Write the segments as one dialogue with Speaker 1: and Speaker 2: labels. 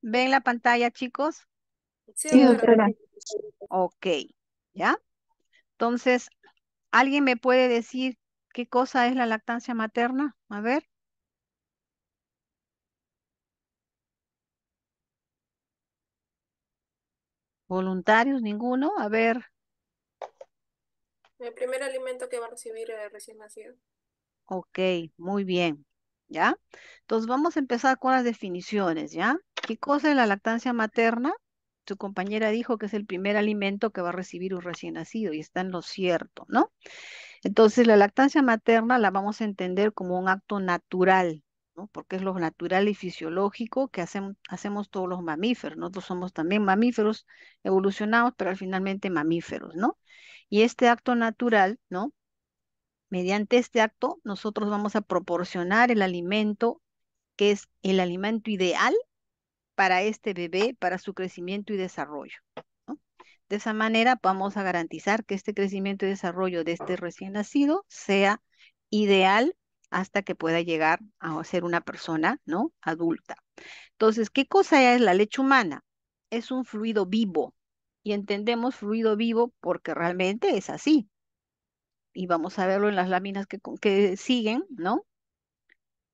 Speaker 1: ¿Ven la pantalla, chicos? Sí, doctora. Ok, ¿ya? Entonces, ¿alguien me puede decir qué cosa es la lactancia materna? A ver. ¿Voluntarios? ¿Ninguno? A ver. El primer alimento que va a recibir el eh, recién nacido. Ok, muy bien. ¿Ya? Entonces vamos a empezar con las definiciones, ¿ya? ¿Qué cosa es la lactancia materna? Su compañera dijo que es el primer alimento que va a recibir un recién nacido y está en lo cierto, ¿no? Entonces, la lactancia materna la vamos a entender como un acto natural, ¿no? Porque es lo natural y fisiológico que hacemos, hacemos todos los mamíferos. Nosotros somos también mamíferos evolucionados, pero finalmente mamíferos, ¿no? Y este acto natural, ¿no? Mediante este acto, nosotros vamos a proporcionar el alimento que es el alimento ideal para este bebé, para su crecimiento y desarrollo. De esa manera vamos a garantizar que este crecimiento y desarrollo de este recién nacido sea ideal hasta que pueda llegar a ser una persona, ¿no? Adulta. Entonces, ¿qué cosa es la leche humana? Es un fluido vivo y entendemos fluido vivo porque realmente es así. Y vamos a verlo en las láminas que, que siguen, ¿no?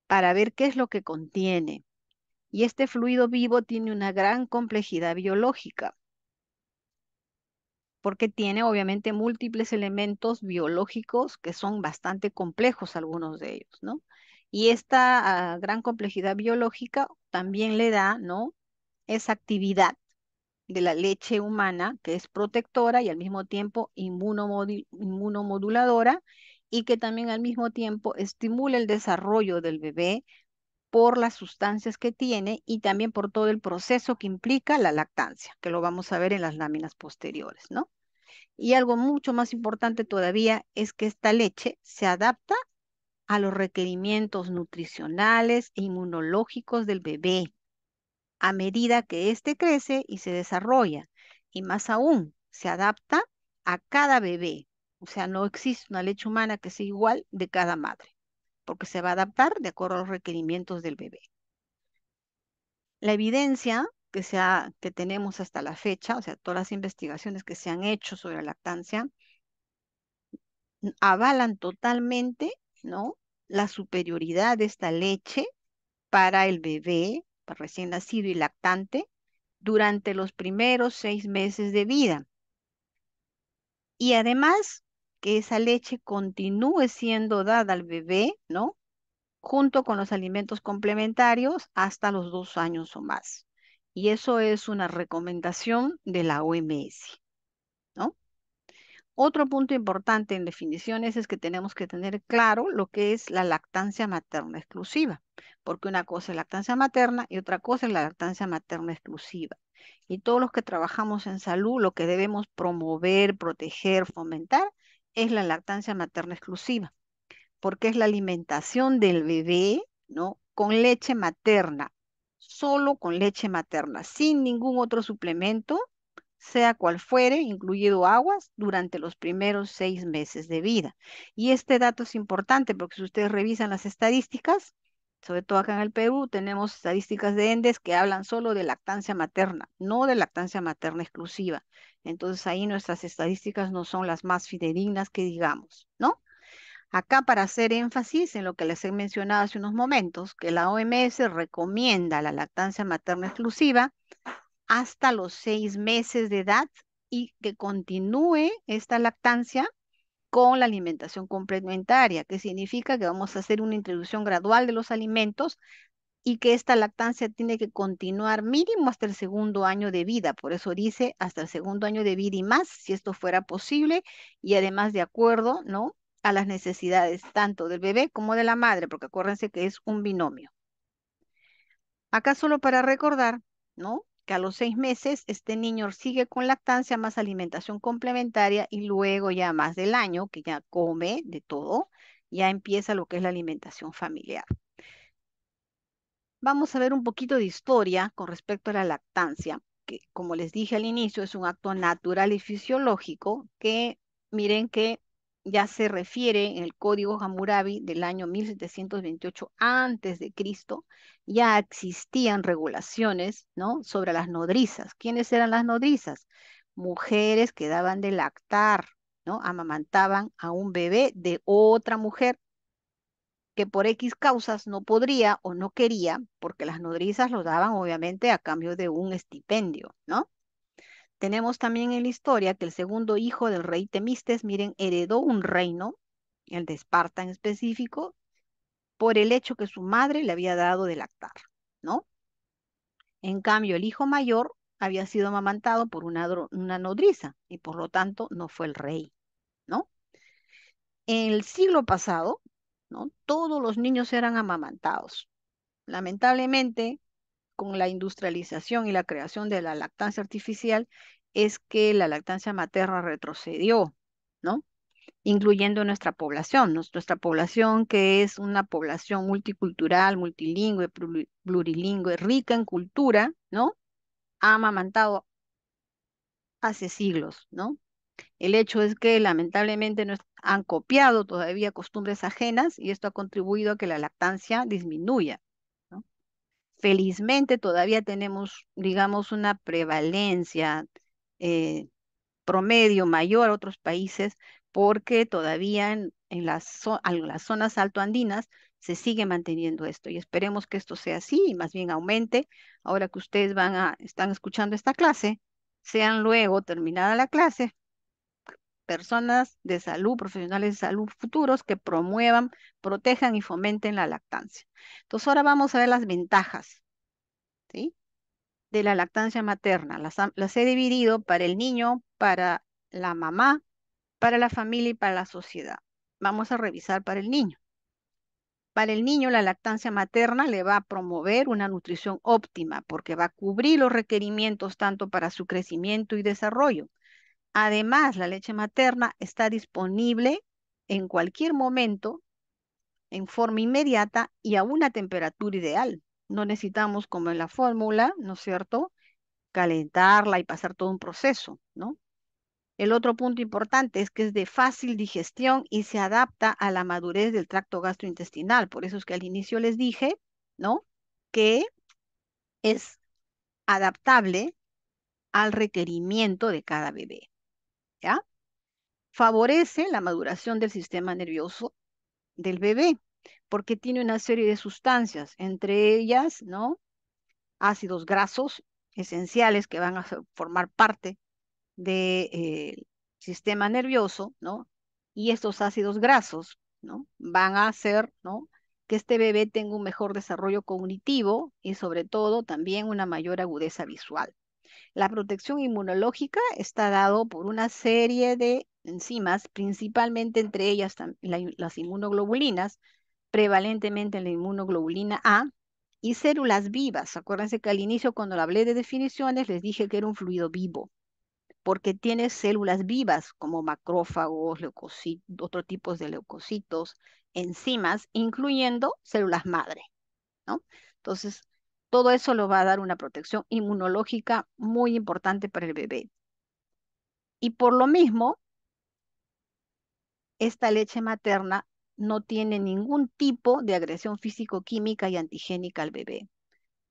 Speaker 1: Para ver qué es lo que contiene y este fluido vivo tiene una gran complejidad biológica porque tiene obviamente múltiples elementos biológicos que son bastante complejos algunos de ellos, ¿no? Y esta ah, gran complejidad biológica también le da, ¿no? Esa actividad de la leche humana que es protectora y al mismo tiempo inmunomoduladora y que también al mismo tiempo estimula el desarrollo del bebé, por las sustancias que tiene y también por todo el proceso que implica la lactancia, que lo vamos a ver en las láminas posteriores, ¿no? Y algo mucho más importante todavía es que esta leche se adapta a los requerimientos nutricionales e inmunológicos del bebé a medida que éste crece y se desarrolla. Y más aún, se adapta a cada bebé. O sea, no existe una leche humana que sea igual de cada madre porque se va a adaptar de acuerdo a los requerimientos del bebé. La evidencia que, sea, que tenemos hasta la fecha, o sea, todas las investigaciones que se han hecho sobre la lactancia, avalan totalmente, ¿no? La superioridad de esta leche para el bebé, recién nacido y lactante, durante los primeros seis meses de vida. Y además, que esa leche continúe siendo dada al bebé, ¿no? Junto con los alimentos complementarios hasta los dos años o más. Y eso es una recomendación de la OMS, ¿no? Otro punto importante en definiciones es que tenemos que tener claro lo que es la lactancia materna exclusiva, porque una cosa es lactancia materna y otra cosa es la lactancia materna exclusiva. Y todos los que trabajamos en salud, lo que debemos promover, proteger, fomentar es la lactancia materna exclusiva, porque es la alimentación del bebé, ¿no? Con leche materna, solo con leche materna, sin ningún otro suplemento, sea cual fuere, incluido aguas, durante los primeros seis meses de vida. Y este dato es importante porque si ustedes revisan las estadísticas, sobre todo acá en el Perú, tenemos estadísticas de ENDES que hablan solo de lactancia materna, no de lactancia materna exclusiva. Entonces ahí nuestras estadísticas no son las más fidedignas que digamos, ¿no? Acá para hacer énfasis en lo que les he mencionado hace unos momentos, que la OMS recomienda la lactancia materna exclusiva hasta los seis meses de edad y que continúe esta lactancia con la alimentación complementaria, que significa que vamos a hacer una introducción gradual de los alimentos y que esta lactancia tiene que continuar mínimo hasta el segundo año de vida. Por eso dice hasta el segundo año de vida y más, si esto fuera posible, y además de acuerdo, ¿no? A las necesidades tanto del bebé como de la madre, porque acuérdense que es un binomio. Acá solo para recordar, ¿no? Que a los seis meses este niño sigue con lactancia más alimentación complementaria y luego ya más del año, que ya come de todo, ya empieza lo que es la alimentación familiar vamos a ver un poquito de historia con respecto a la lactancia, que como les dije al inicio es un acto natural y fisiológico que miren que ya se refiere en el Código Hammurabi del año 1728 antes de Cristo, ya existían regulaciones, ¿no? sobre las nodrizas. ¿Quiénes eran las nodrizas? Mujeres que daban de lactar, ¿no? amamantaban a un bebé de otra mujer que por X causas no podría o no quería, porque las nodrizas lo daban obviamente a cambio de un estipendio, ¿no? Tenemos también en la historia que el segundo hijo del rey Temistes, miren, heredó un reino, el de Esparta en específico, por el hecho que su madre le había dado de lactar, ¿no? En cambio, el hijo mayor había sido amamantado por una, una nodriza y por lo tanto no fue el rey, ¿no? En el siglo pasado, todos los niños eran amamantados. Lamentablemente, con la industrialización y la creación de la lactancia artificial, es que la lactancia materna retrocedió, ¿no? Incluyendo nuestra población, nuestra población que es una población multicultural, multilingüe, plurilingüe, rica en cultura, ¿no? Ha amamantado hace siglos, ¿no? El hecho es que lamentablemente nos han copiado todavía costumbres ajenas y esto ha contribuido a que la lactancia disminuya. Felizmente todavía tenemos, digamos, una prevalencia eh, promedio mayor a otros países porque todavía en, las, zonas las zonas altoandinas se sigue manteniendo esto y esperemos que esto sea así y más bien aumente ahora que ustedes van a, están escuchando esta clase, sean luego terminada la clase, personas de salud, profesionales de salud futuros que promuevan, protejan y fomenten la lactancia. Entonces ahora vamos a ver las ventajas de la lactancia materna. las he dividido para el niño, para la mamá, para la familia y para la sociedad. Vamos a revisar para el niño. Para el niño, la lactancia materna le va a promover una nutrición óptima porque va a cubrir los requerimientos tanto para su crecimiento y desarrollo Además, la leche materna está disponible en cualquier momento, en forma inmediata y a una temperatura ideal. No necesitamos, como en la fórmula, ¿no es cierto?, calentarla y pasar todo un proceso, ¿no? El otro punto importante es que es de fácil digestión y se adapta a la madurez del tracto gastrointestinal. Por eso es que al inicio les dije, ¿no? Que es adaptable al requerimiento de cada bebé. Favorece la maduración del sistema nervioso del bebé, porque tiene una serie de sustancias, entre ellas, ¿no? Ácidos grasos esenciales que van a formar parte del eh, sistema nervioso, ¿no? Y estos ácidos grasos, ¿no? Van a hacer, ¿no? Que este bebé tenga un mejor desarrollo cognitivo y sobre todo también una mayor agudeza visual. La protección inmunológica está dado por una serie de enzimas, principalmente entre ellas las inmunoglobulinas, prevalentemente la inmunoglobulina A, y células vivas. Acuérdense que al inicio cuando hablé de definiciones les dije que era un fluido vivo, porque tiene células vivas como macrófagos, leucocitos, otros tipos de leucocitos, enzimas, incluyendo células madre, ¿no? Entonces, todo eso lo va a dar una protección inmunológica muy importante para el bebé. Y por lo mismo, esta leche materna no tiene ningún tipo de agresión físico-química y antigénica al bebé,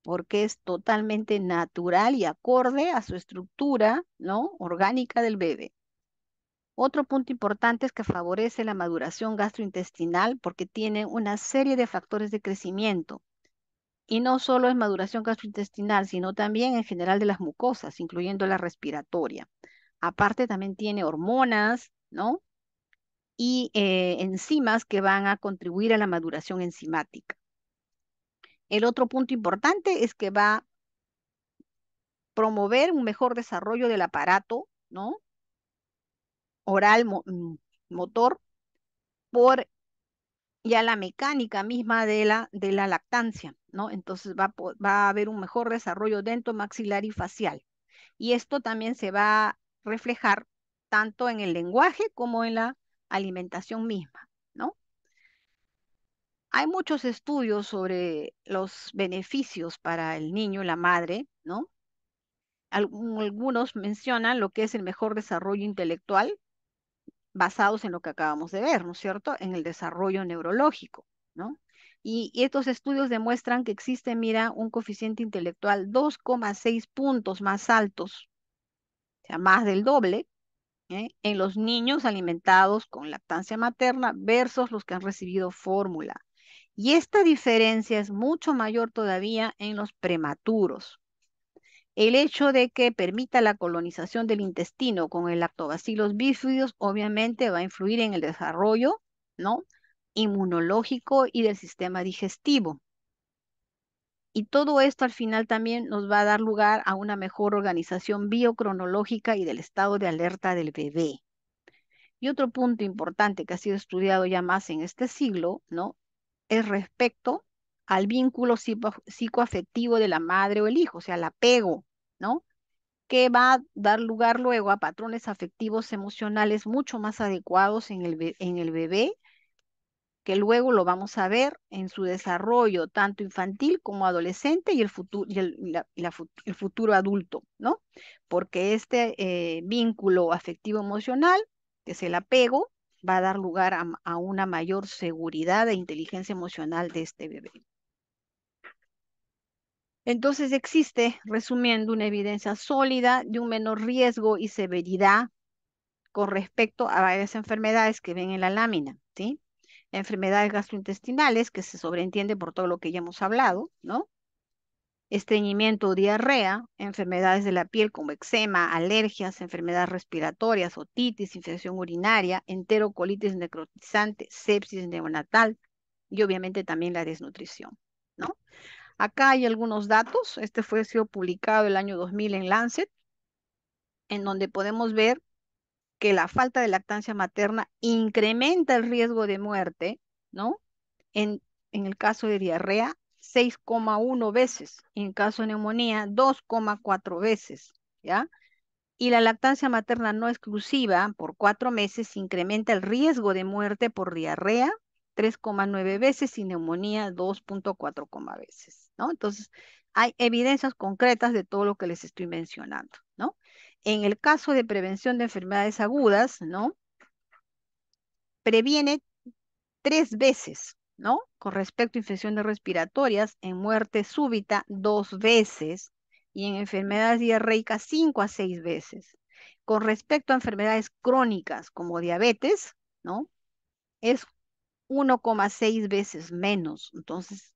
Speaker 1: porque es totalmente natural y acorde a su estructura ¿no? orgánica del bebé. Otro punto importante es que favorece la maduración gastrointestinal porque tiene una serie de factores de crecimiento y no solo es maduración gastrointestinal, sino también en general de las mucosas, incluyendo la respiratoria. Aparte también tiene hormonas, ¿no? Y eh, enzimas que van a contribuir a la maduración enzimática. El otro punto importante es que va a promover un mejor desarrollo del aparato, ¿no? Oral, mm, motor, por y a la mecánica misma de la, de la lactancia, ¿no? Entonces va, va a haber un mejor desarrollo dento maxilar y facial. Y esto también se va a reflejar tanto en el lenguaje como en la alimentación misma, ¿no? Hay muchos estudios sobre los beneficios para el niño y la madre, ¿no? Algunos mencionan lo que es el mejor desarrollo intelectual, basados en lo que acabamos de ver, ¿no es cierto?, en el desarrollo neurológico, ¿no? Y, estos estudios demuestran que existe, mira, un coeficiente intelectual 2,6 puntos más altos, o sea, más del doble, ¿eh? en los niños alimentados con lactancia materna versus los que han recibido fórmula. Y esta diferencia es mucho mayor todavía en los prematuros. El hecho de que permita la colonización del intestino con el lactobacilos bífidos obviamente va a influir en el desarrollo, ¿no? inmunológico y del sistema digestivo. Y todo esto al final también nos va a dar lugar a una mejor organización biocronológica y del estado de alerta del bebé. Y otro punto importante que ha sido estudiado ya más en este siglo, ¿no? Es respecto al vínculo psicoafectivo de la madre o el hijo, o sea, el apego, ¿no? Que va a dar lugar luego a patrones afectivos emocionales mucho más adecuados en el, bebé, que luego lo vamos a ver en su desarrollo, tanto infantil como adolescente y el futuro, el, futuro adulto, ¿no? Porque este eh, vínculo afectivo emocional, que es el apego, va a dar lugar a, una mayor seguridad e inteligencia emocional de este bebé. Entonces existe, resumiendo, una evidencia sólida de un menor riesgo y severidad con respecto a varias enfermedades que ven en la lámina, ¿sí? Enfermedades gastrointestinales, que se sobreentiende por todo lo que ya hemos hablado, ¿no? Estreñimiento o diarrea, enfermedades de la piel como eczema, alergias, enfermedades respiratorias, otitis, infección urinaria, enterocolitis necrotizante, sepsis neonatal y obviamente también la desnutrición, ¿no? Acá hay algunos datos. Este fue sido publicado el año 2000 en Lancet, en donde podemos ver que la falta de lactancia materna incrementa el riesgo de muerte, ¿no? En, en el caso de diarrea, 6,1 veces. En caso de neumonía, 2,4 veces, ¿ya? Y la lactancia materna no exclusiva por cuatro meses incrementa el riesgo de muerte por diarrea 3,9 veces y neumonía 2.4 veces, ¿no? Entonces, hay evidencias concretas de todo lo que les estoy mencionando, ¿no? En el caso de prevención de enfermedades agudas, ¿no? Previene tres veces, ¿no? Con respecto a infecciones respiratorias, en muerte súbita dos veces y en enfermedades diarreicas cinco a seis veces. Con respecto a enfermedades crónicas como diabetes, ¿no? Es 1,6 veces menos. Entonces,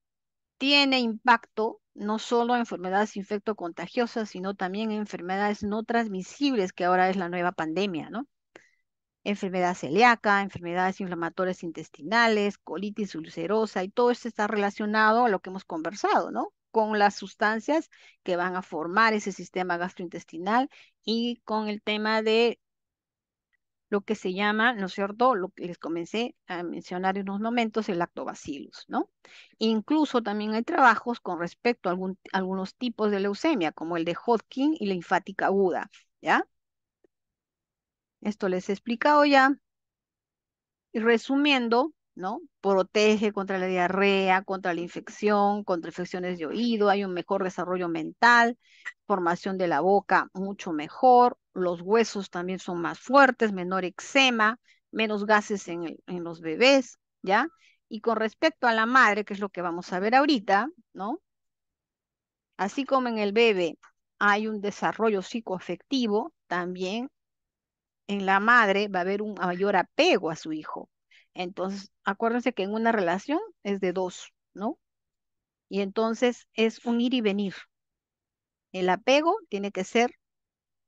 Speaker 1: tiene impacto no solo en enfermedades contagiosas sino también en enfermedades no transmisibles, que ahora es la nueva pandemia, ¿no? Enfermedad celíaca, enfermedades inflamatorias intestinales, colitis ulcerosa, y todo esto está relacionado a lo que hemos conversado, ¿no? Con las sustancias que van a formar ese sistema gastrointestinal y con el tema de lo que se llama, ¿no es cierto?, lo que les comencé a mencionar en unos momentos, el lactobacillus, ¿no? Incluso también hay trabajos con respecto a algunos tipos de leucemia, como el de Hodgkin y la linfática aguda, ¿ya? Esto les he explicado ya. Y resumiendo, ¿no? Protege contra la diarrea, contra la infección, contra infecciones de oído, hay un mejor desarrollo mental, formación de la boca mucho mejor, los huesos también son más fuertes, menor eczema, menos gases en, en los bebés, ¿ya? Y con respecto a la madre, que es lo que vamos a ver ahorita, ¿no? Así como en el bebé hay un desarrollo psicoafectivo, también en la madre va a haber un mayor apego a su hijo. Entonces, acuérdense que en una relación es de dos, ¿no? Y entonces es un ir y venir. El apego tiene que ser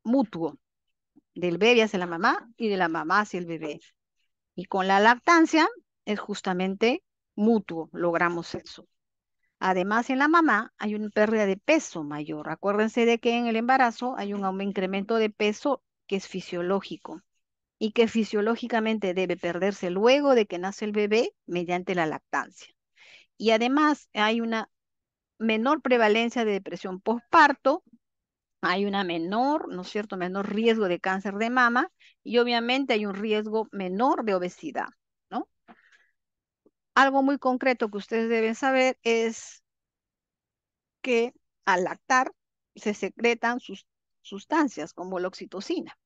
Speaker 1: mutuo del bebé hacia la mamá y de la mamá hacia el bebé. Y con la lactancia es justamente mutuo, logramos eso. Además, en la mamá hay una pérdida de peso mayor. Acuérdense de que en el embarazo hay un incremento de peso que es fisiológico y que fisiológicamente debe perderse luego de que nace el bebé mediante la lactancia. Y además hay una menor prevalencia de depresión postparto hay una menor, ¿no es cierto?, menor riesgo de cáncer de mama y obviamente hay un riesgo menor de obesidad, ¿no? Algo muy concreto que ustedes deben saber es que al lactar se secretan sustancias como la oxitocina,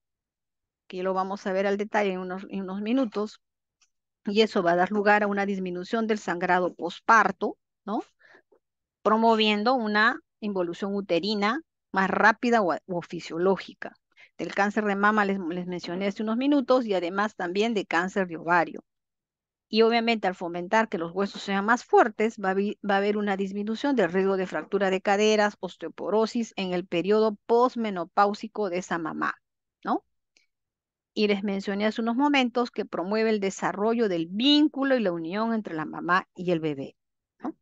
Speaker 1: que lo vamos a ver al detalle en unos, en unos minutos, y eso va a dar lugar a una disminución del sangrado posparto, ¿no? Promoviendo una involución uterina más rápida o, fisiológica. Del cáncer de mama les, les mencioné hace unos minutos y además también de cáncer de ovario. Y obviamente al fomentar que los huesos sean más fuertes, va a, va a haber una disminución del riesgo de fractura de caderas, osteoporosis en el periodo posmenopáusico de esa mamá, ¿no? y les mencioné hace unos momentos que promueve el desarrollo del vínculo y la unión entre la mamá y el bebé. ¿no?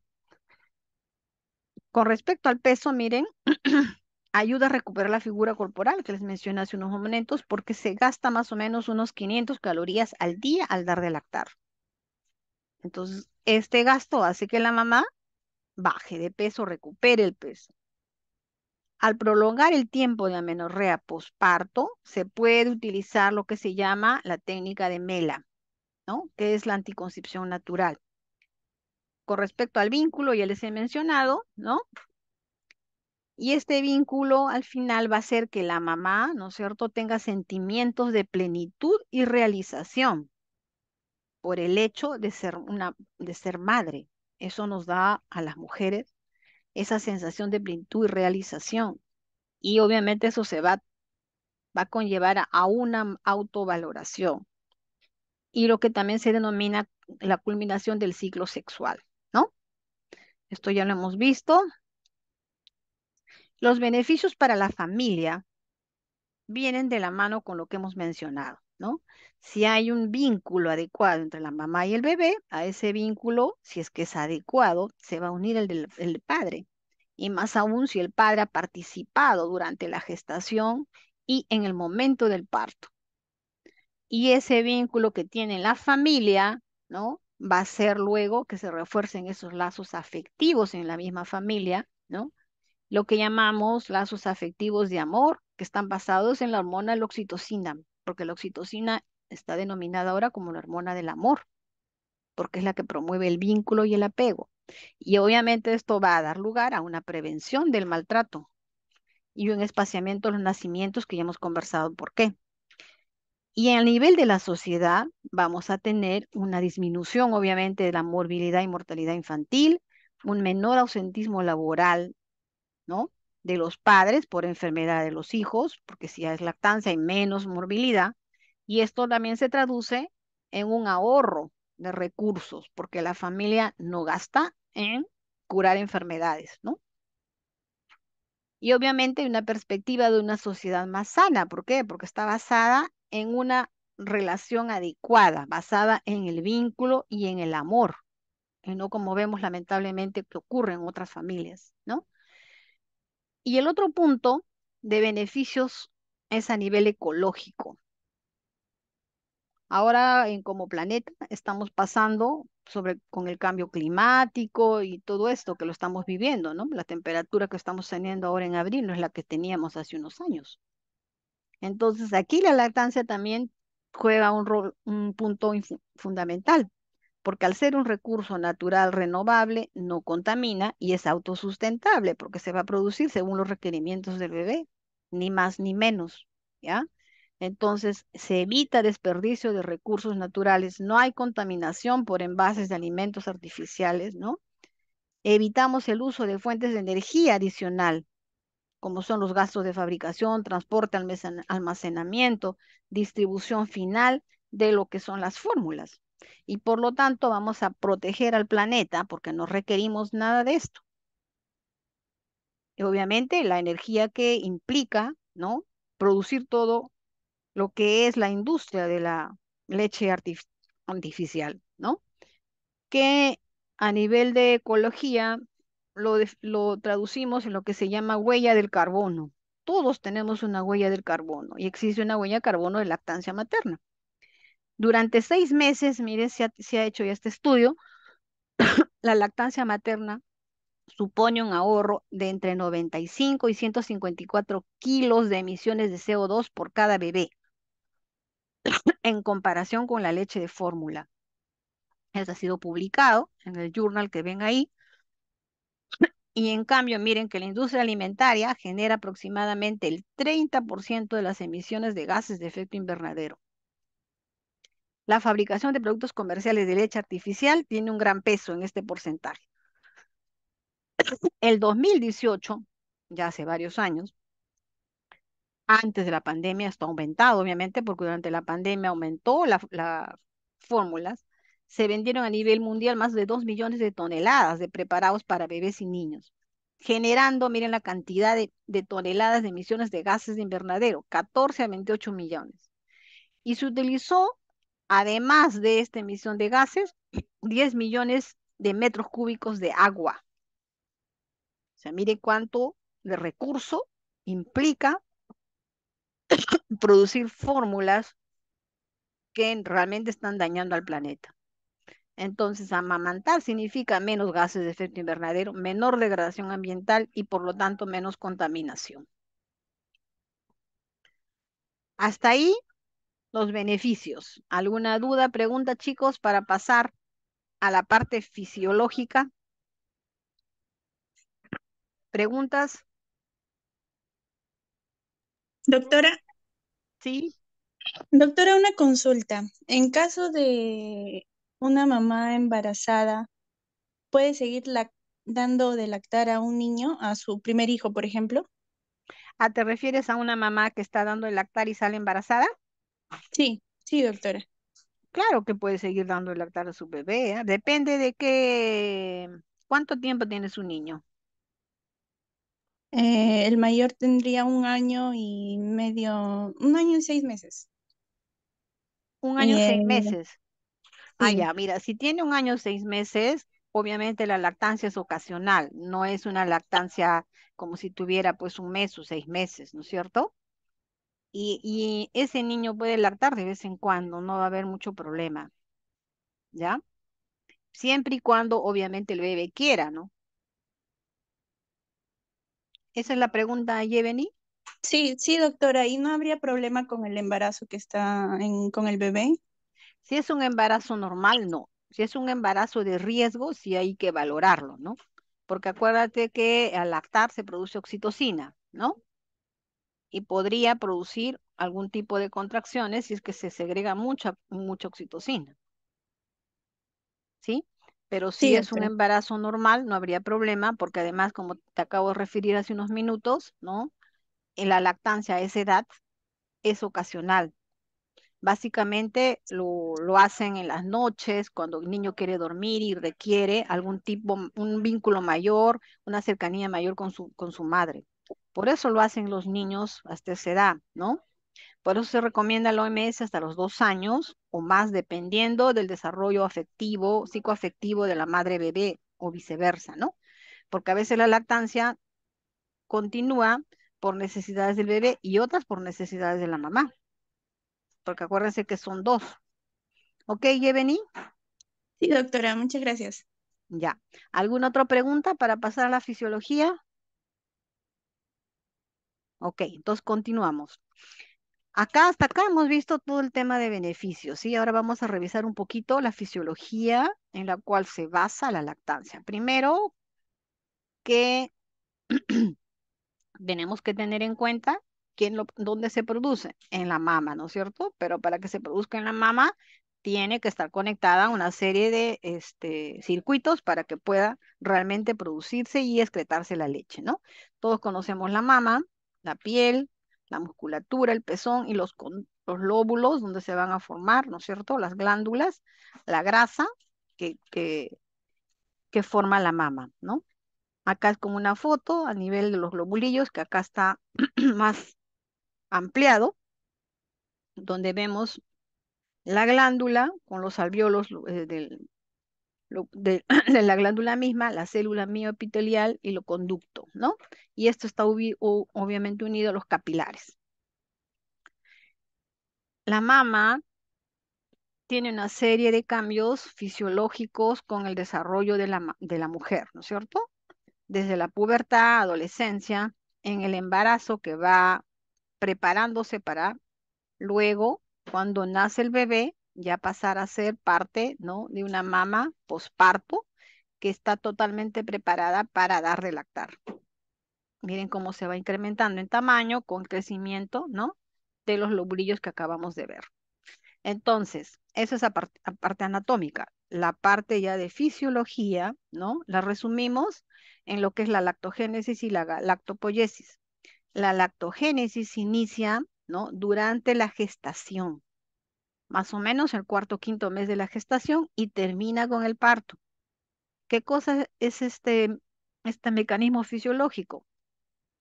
Speaker 1: Con respecto al peso, miren, ayuda a recuperar la figura corporal que les mencioné hace unos momentos porque se gasta más o menos unos 500 calorías al día al dar de lactar. Entonces, este gasto hace que la mamá baje de peso, recupere el peso. Al prolongar el tiempo de amenorrea posparto, se puede utilizar lo que se llama la técnica de MELA, ¿no? que es la anticoncepción natural. Con respecto al vínculo, ya les he mencionado, ¿no? Y este vínculo al final va a hacer que la mamá, ¿no es cierto?, tenga sentimientos de plenitud y realización por el hecho de ser, una, de ser madre. Eso nos da a las mujeres esa sensación de plenitud y realización. Y obviamente eso se va, va a conllevar a una autovaloración y lo que también se denomina la culminación del ciclo sexual, ¿no? Esto ya lo hemos visto, los beneficios para la familia vienen de la mano con lo que hemos mencionado, ¿no? Si hay un vínculo adecuado entre la mamá y el bebé, a ese vínculo, si es que es adecuado, se va a unir el del padre. Y más aún si el padre ha participado durante la gestación y en el momento del parto. Y ese vínculo que tiene la familia, ¿no? Va a ser luego que se refuercen esos lazos afectivos en la misma familia, ¿no? lo que llamamos lazos afectivos de amor, que están basados en la hormona la oxitocina, porque la oxitocina está denominada ahora como la hormona del amor, porque es la que promueve el vínculo y el apego. Y obviamente esto va a dar lugar a una prevención del maltrato y un espaciamiento de los nacimientos que ya hemos conversado por qué. Y a nivel de la sociedad vamos a tener una disminución obviamente de la morbilidad y mortalidad infantil, un menor ausentismo laboral de los padres por enfermedad de los hijos, porque si es lactancia hay menos morbilidad. Y esto también se traduce en un ahorro de recursos, porque la familia no gasta en curar enfermedades, ¿no? Y obviamente una perspectiva de una sociedad más sana. ¿Por qué? Porque está basada en una relación adecuada, basada en el vínculo y en el amor, y no como vemos lamentablemente que ocurre en otras familias, ¿no? Y el otro punto de beneficios es a nivel ecológico. Ahora, en como planeta, estamos pasando sobre, con el cambio climático y todo esto que lo estamos viviendo, ¿no? La temperatura que estamos teniendo ahora en abril no es la que teníamos hace unos años. Entonces, aquí la lactancia también juega un, rol, un punto fundamental porque al ser un recurso natural renovable, no contamina y es autosustentable, porque se va a producir según los requerimientos del bebé, ni más ni menos, ¿ya? Entonces, se evita desperdicio de recursos naturales, no hay contaminación por envases de alimentos artificiales, ¿no? Evitamos el uso de fuentes de energía adicional, como son los gastos de fabricación, transporte, almacenamiento, distribución final de lo que son las fórmulas y por lo tanto vamos a proteger al planeta porque no requerimos nada de esto. Y obviamente la energía que implica, ¿no? Producir todo lo que es la industria de la leche artificial, ¿no? Que a nivel de ecología lo, lo traducimos en lo que se llama huella del carbono. Todos tenemos una huella del carbono y existe una huella de carbono de lactancia materna. Durante seis meses, miren, se ha, se ha hecho ya este estudio, la lactancia materna supone un ahorro de entre 95 y 154 kilos de emisiones de CO2 por cada bebé, en comparación con la leche de fórmula. Eso ha sido publicado en el journal que ven ahí. Y en cambio, miren que la industria alimentaria genera aproximadamente el 30% de las emisiones de gases de efecto invernadero. La fabricación de productos comerciales de leche artificial tiene un gran peso en este porcentaje. El 2018, ya hace varios años, antes de la pandemia, esto ha aumentado obviamente porque durante la pandemia aumentó las fórmulas, se vendieron a nivel mundial más de 2 millones de toneladas de preparados para bebés y niños, generando, miren la cantidad de, de toneladas de emisiones de gases de invernadero, 14 a 28 millones. Y se utilizó además de esta emisión de gases, 10 millones de metros cúbicos de agua. O sea, mire cuánto de recurso implica producir fórmulas que realmente están dañando al planeta. Entonces, amamantar significa menos gases de efecto invernadero, menor degradación ambiental y por lo tanto menos contaminación. Hasta ahí los beneficios. ¿Alguna duda, pregunta, chicos, para pasar a la parte fisiológica? ¿Preguntas? Doctora. Sí. Doctora, una consulta. En caso de una mamá embarazada, ¿puede seguir dando de lactar a un niño, a su primer hijo, por ejemplo? ¿A ah, te refieres a una mamá que está dando de lactar y sale embarazada? Sí, sí, doctora. Claro que puede seguir dando el lactar a su bebé, ¿ah? depende de qué, cuánto tiempo tiene su niño. Eh, el mayor tendría un año y medio, un año y seis meses. Un año y seis meses. Ah, ya, mira, si tiene un año seis meses, obviamente la lactancia es ocasional, no es una lactancia como si tuviera pues un mes o seis meses, ¿no es cierto? Y, ese niño puede lactar de vez en cuando, no va a haber mucho problema. ¿Ya? Siempre y cuando, obviamente, el bebé quiera, ¿no? Esa es la pregunta, Yeveni. Sí, sí, doctora, ¿y no habría problema con el embarazo que está con el bebé? Si es un embarazo normal, no. Si es un embarazo de riesgo, sí hay que valorarlo, ¿no? Porque acuérdate que al lactar se produce oxitocina, ¿no? y podría producir algún tipo de contracciones si es que se segrega mucha, mucha oxitocina. ¿Sí? Pero si es un embarazo normal, no habría problema, porque además, como te acabo de referir hace unos minutos, ¿no? En la lactancia a esa edad es ocasional. Básicamente lo, lo hacen en las noches, cuando el niño quiere dormir y requiere algún tipo, un vínculo mayor, una cercanía mayor con su, con su madre. Por eso lo hacen los niños hasta esa edad, ¿no? Por eso se recomienda el OMS hasta los dos años o más, dependiendo del desarrollo afectivo, psicoafectivo de la madre bebé o viceversa, ¿no? Porque a veces la lactancia continúa por necesidades del bebé y otras por necesidades de la mamá. Porque acuérdense que son dos. ¿Ok, Yeveni? Sí, doctora, muchas gracias. Ya. ¿Alguna otra pregunta para pasar a la fisiología? Ok, entonces continuamos. Acá hasta acá hemos visto todo el tema de beneficios, ¿sí? Ahora vamos a revisar un poquito la fisiología en la cual se basa la lactancia. Primero, que tenemos que tener en cuenta quién dónde se produce, en la mama, ¿no es cierto? Pero para que se produzca en la mama, tiene que estar conectada una serie de este, circuitos para que pueda realmente producirse y excretarse la leche, ¿no? Todos conocemos la mama, la piel, la musculatura, el pezón y los, los lóbulos donde se van a formar, ¿no es cierto? Las glándulas, la grasa que, que, forma la mama, ¿no? Acá es como una foto a nivel de los globulillos, que acá está más ampliado, donde vemos la glándula con los alveolos eh, del, de, la glándula misma, la célula mioepitelial y lo conducto, ¿no? Y esto está obviamente unido a los capilares. La mama tiene una serie de cambios fisiológicos con el desarrollo de la, de la mujer, ¿no es cierto? Desde la pubertad, adolescencia, en el embarazo que va preparándose para luego, cuando nace el bebé, ya pasar a ser parte, ¿no? De una mama posparto que está totalmente preparada para dar de lactar. Miren cómo se va incrementando en tamaño con crecimiento, ¿no? De los lobrillos que acabamos de ver. Entonces, eso es la parte, parte anatómica. La parte ya de fisiología, ¿no? La resumimos en lo que es la lactogénesis y la lactopoyesis. La lactogénesis inicia, ¿no? Durante la gestación más o menos el cuarto o quinto mes de la gestación y termina con el parto. ¿Qué cosa es este, este mecanismo fisiológico?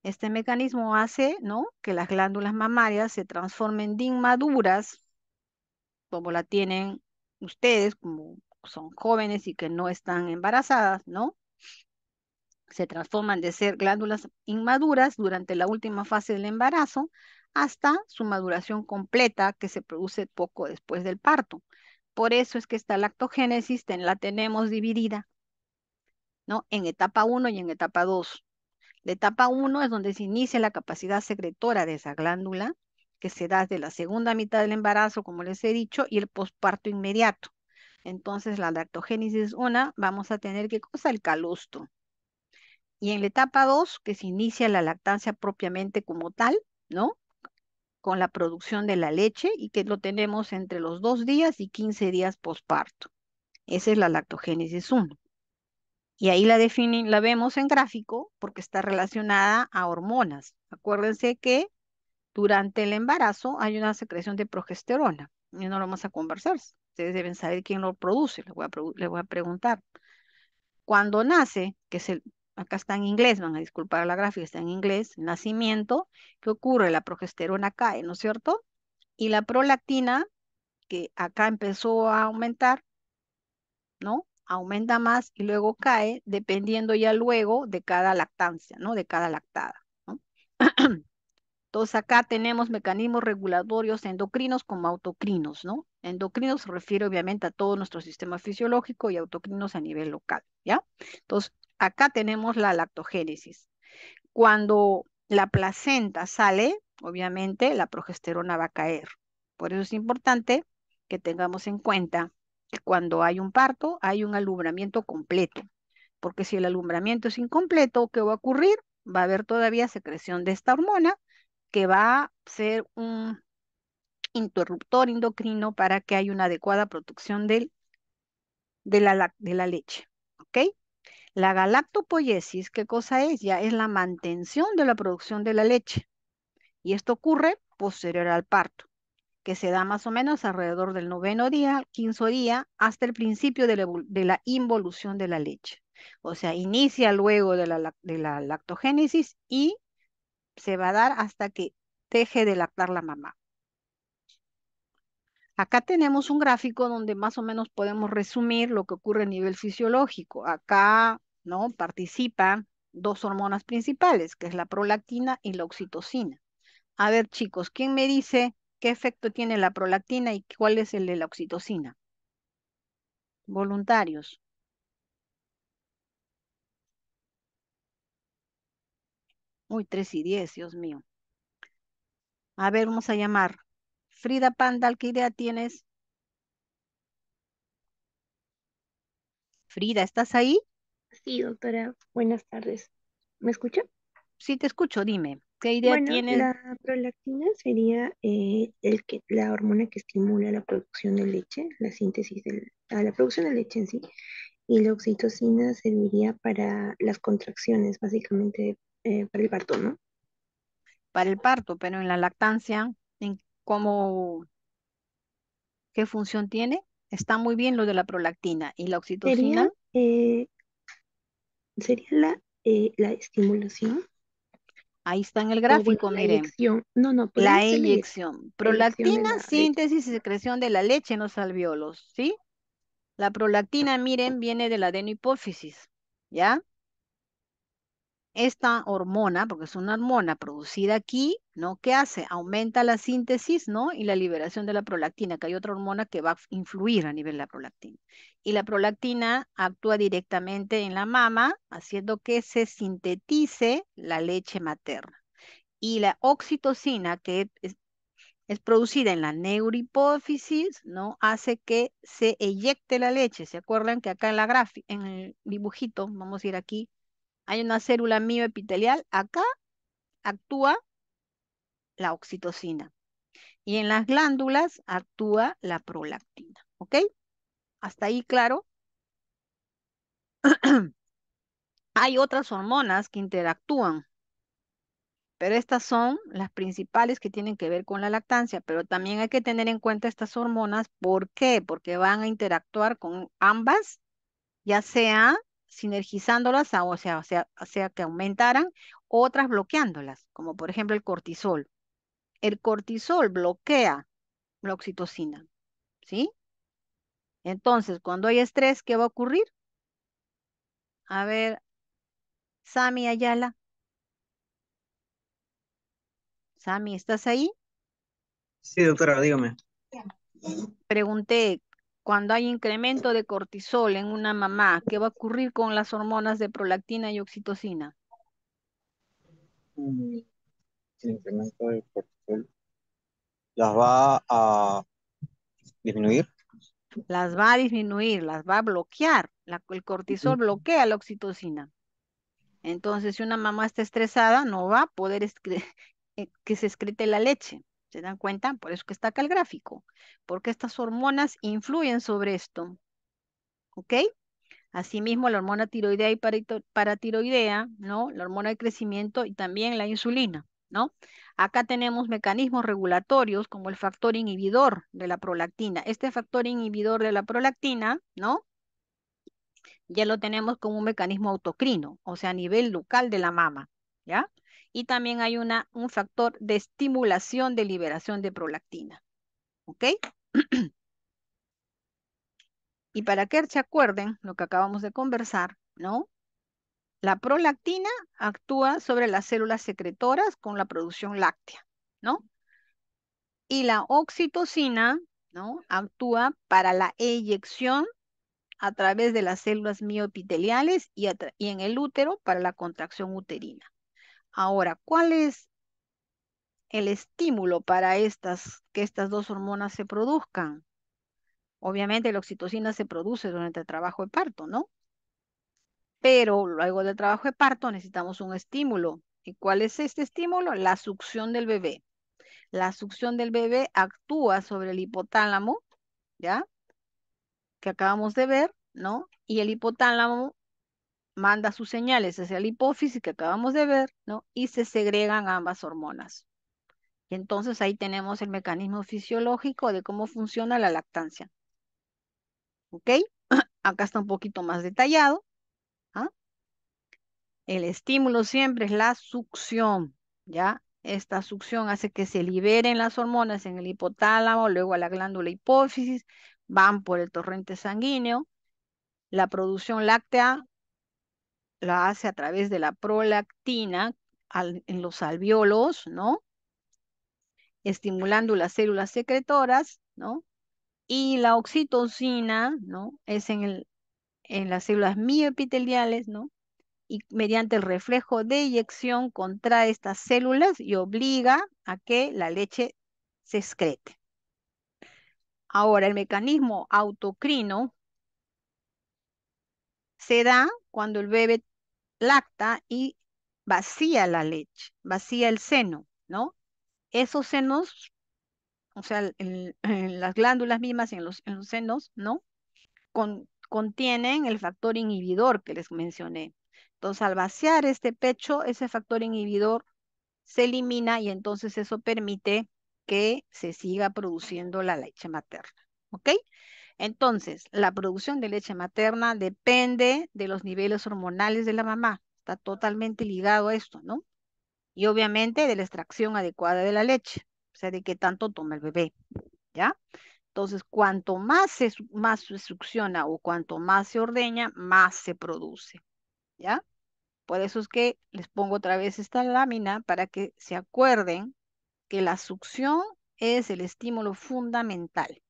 Speaker 1: Este mecanismo hace ¿no? que las glándulas mamarias se transformen de inmaduras, como la tienen ustedes, como son jóvenes y que no están embarazadas, ¿no? Se transforman de ser glándulas inmaduras durante la última fase del embarazo hasta su maduración completa que se produce poco después del parto. Por eso es que esta lactogénesis la tenemos dividida ¿no? en etapa 1 y en etapa 2. La etapa 1 es donde se inicia la capacidad secretora de esa glándula, que se da desde la segunda mitad del embarazo, como les he dicho, y el posparto inmediato. Entonces, la lactogénesis 1, vamos a tener que cosa el calusto Y en la etapa 2, que se inicia la lactancia propiamente como tal, ¿no? con la producción de la leche y que lo tenemos entre los dos días y 15 días posparto. Esa es la lactogénesis 1. Y ahí la, la vemos en gráfico porque está relacionada a hormonas. Acuérdense que durante el embarazo hay una secreción de progesterona. Y no lo vamos a conversar. Ustedes deben saber quién lo produce. Le les voy a preguntar. Cuando nace, que es el, acá está en inglés, van a disculpar la gráfica, está en inglés, nacimiento, ¿qué ocurre? La progesterona cae, ¿no es cierto? Y la prolactina, que acá empezó a aumentar, ¿no? Aumenta más y luego cae, dependiendo ya luego de cada lactancia, ¿no? De cada lactada, ¿no? Entonces acá tenemos mecanismos regulatorios endocrinos como autocrinos, ¿no? Endocrinos se refiere obviamente a todo nuestro sistema fisiológico y autocrinos a nivel local, ¿ya? Entonces, acá tenemos la lactogénesis. Cuando la placenta sale, obviamente la progesterona va a caer. Por eso es importante que tengamos en cuenta que cuando hay un parto hay un alumbramiento completo, porque si el alumbramiento es incompleto, ¿qué va a ocurrir? Va a haber todavía secreción de esta hormona que va a ser un interruptor endocrino para que haya una adecuada producción de, la, de la leche. ¿Ok? La galactopoiesis, ¿qué cosa es? Ya es la mantención de la producción de la leche. Y esto ocurre posterior al parto, que se da más o menos alrededor del noveno día, quinto día, hasta el principio de la, involución de la leche. O sea, inicia luego de la lactogénesis y se va a dar hasta que deje de lactar la mamá. Acá tenemos un gráfico donde más o menos podemos resumir lo que ocurre a nivel fisiológico. Acá, ¿no? Participan dos hormonas principales, que es la prolactina y la oxitocina. A ver, chicos, ¿quién me dice qué efecto tiene la prolactina y cuál es el de la oxitocina? Voluntarios. Uy, 3 y 10, Dios mío. A ver, vamos a llamar. Frida Pandal, ¿qué idea tienes? Frida, ¿estás ahí? Sí, doctora. Buenas tardes. ¿Me escucha? Sí, te escucho. Dime, ¿qué idea bueno, tienes? La prolactina sería eh, el que, la hormona que estimula la producción de leche, la síntesis de la producción de leche en sí. Y la oxitocina serviría para las contracciones, básicamente eh, para el parto, ¿no? Para el parto, pero en la lactancia, ¿en cómo, qué función tiene. Está muy bien lo de la prolactina y la oxitocina. ¿Sería, eh, la, eh, la estimulación? Ahí está en el gráfico, miren. No, no, la inyección. Prolactina, síntesis y secreción de la leche en los alveolos, ¿sí? La prolactina, miren, viene de la adenohipófisis, ¿ya? esta hormona, porque es una hormona producida aquí, ¿no? ¿Qué hace? Aumenta la síntesis, ¿no? Y la liberación de la prolactina, que hay otra hormona que va a influir a nivel de la prolactina. Y la prolactina actúa directamente en la mama, haciendo que se sintetice la leche materna. Y la oxitocina, que es, producida en la neurohipófisis, ¿no? Hace que se eyecte la leche. ¿Se acuerdan que acá en la en el dibujito, vamos a ir aquí, hay una célula mioepitelial, acá actúa la oxitocina. Y en las glándulas actúa la prolactina, ¿ok? Hasta ahí, claro. Hay otras hormonas que interactúan, pero estas son las principales que tienen que ver con la lactancia, pero también hay que tener en cuenta estas hormonas, ¿por qué? Porque van a interactuar con ambas, ya sea sinergizándolas, o sea, o sea, sea que aumentaran, otras bloqueándolas, como por ejemplo el cortisol. El cortisol bloquea la oxitocina, ¿sí? Entonces, cuando hay estrés, ¿qué va a ocurrir? A ver, Sami Ayala. Sami, ¿estás ahí? Sí, doctora, dígame. Pregunté, cuando hay incremento de cortisol en una mamá, ¿qué va a ocurrir con las hormonas de prolactina y oxitocina? Mm, el incremento de cortisol las va a disminuir. Las va a disminuir, las va a bloquear. el cortisol bloquea la oxitocina. Entonces, si una mamá está estresada, no va a poder eh, que se excrete la leche. ¿Se dan cuenta? Por eso que está acá el gráfico, porque estas hormonas influyen sobre esto. ¿Ok? Asimismo, la hormona tiroidea y paratiroidea, ¿no? La hormona de crecimiento y también la insulina, ¿no? Acá tenemos mecanismos regulatorios como el factor inhibidor de la prolactina. Este factor inhibidor de la prolactina, ¿no? Ya lo tenemos como un mecanismo autocrino, o sea, a nivel local de la mama, ¿ya? y también hay una, un factor de estimulación de liberación de prolactina. ¿Ok? y para que se acuerden lo que acabamos de conversar, ¿no? La prolactina actúa sobre las células secretoras con la producción láctea, ¿no? Y la oxitocina, ¿no? Actúa para la eyección a través de las células mioepiteliales y en el útero para la contracción uterina. Ahora, ¿cuál es el estímulo para estas, que estas dos hormonas se produzcan? Obviamente la oxitocina se produce durante el trabajo de parto, ¿no? Pero luego del trabajo de parto necesitamos un estímulo. ¿Y cuál es este estímulo? La succión del bebé. La succión del bebé actúa sobre el hipotálamo, ¿ya? Que acabamos de ver, ¿no? Y el hipotálamo manda sus señales hacia la hipófisis que acabamos de ver, ¿no? Y se segregan ambas hormonas. Y entonces ahí tenemos el mecanismo fisiológico de cómo funciona la lactancia. ¿Ok? Acá está un poquito más detallado. ¿ah? El estímulo siempre es la succión, ¿ya? Esta succión hace que se liberen las hormonas en el hipotálamo, luego a la glándula hipófisis, van por el torrente sanguíneo. La producción láctea la hace a través de la prolactina en los alveolos, ¿no? Estimulando las células secretoras, ¿no? Y la oxitocina, ¿no? Es en, el, en las células mioepiteliales, ¿no? Y mediante el reflejo de eyección contrae estas células y obliga a que la leche se excrete. Ahora, el mecanismo autocrino se da cuando el bebé lacta y vacía la leche, vacía el seno, ¿no? Esos senos, o sea, en, las glándulas mismas y en los, senos, ¿no? contienen el factor inhibidor que les mencioné. Entonces, al vaciar este pecho, ese factor inhibidor se elimina y entonces eso permite que se siga produciendo la leche materna. ¿Ok? Entonces, la producción de leche materna depende de los niveles hormonales de la mamá. Está totalmente ligado a esto, ¿no? Y obviamente de la extracción adecuada de la leche, o sea, de qué tanto toma el bebé, ¿ya? Entonces, cuanto más se, más succiona o cuanto más se ordeña, más se produce, ¿ya? Por eso es que les pongo otra vez esta lámina para que se acuerden que la succión es el estímulo fundamental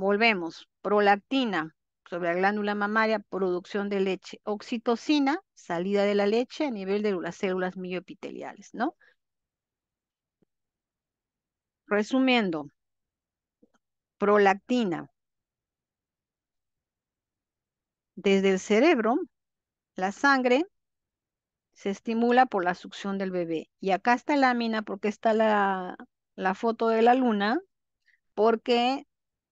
Speaker 1: Volvemos. Prolactina sobre la glándula mamaria, producción de leche. Oxitocina, salida de la leche a nivel de las células mioepiteliales, ¿no? Resumiendo, prolactina. Desde el cerebro, la sangre se estimula por la succión del bebé. Y acá está lámina porque está la, la foto de la luna, porque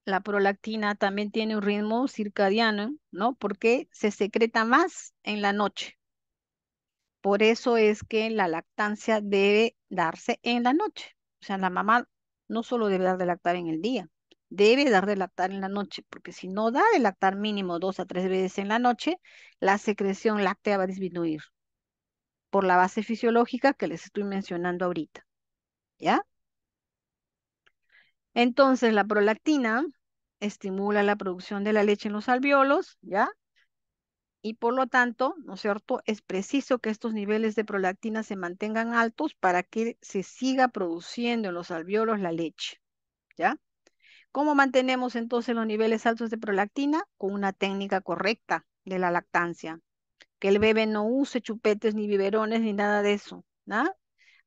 Speaker 1: la prolactina también tiene un ritmo circadiano, ¿no? Porque se secreta más en la noche. Por eso es que la lactancia debe darse en la noche. O sea, la mamá no solo debe dar de lactar en el día, debe dar de lactar en la noche, porque si no da de lactar mínimo dos a tres veces en la noche, la secreción láctea va a disminuir por la base fisiológica que les estoy mencionando ahorita. ¿Ya? Entonces, la prolactina estimula la producción de la leche en los alveolos, ¿ya? Y por lo tanto, ¿no es cierto? Es preciso que estos niveles de prolactina se mantengan altos para que se siga produciendo en los alveolos la leche, ¿ya? ¿Cómo mantenemos entonces los niveles altos de prolactina? Con una técnica correcta de la lactancia. Que el bebé no use chupetes ni biberones ni nada de eso, ¿no?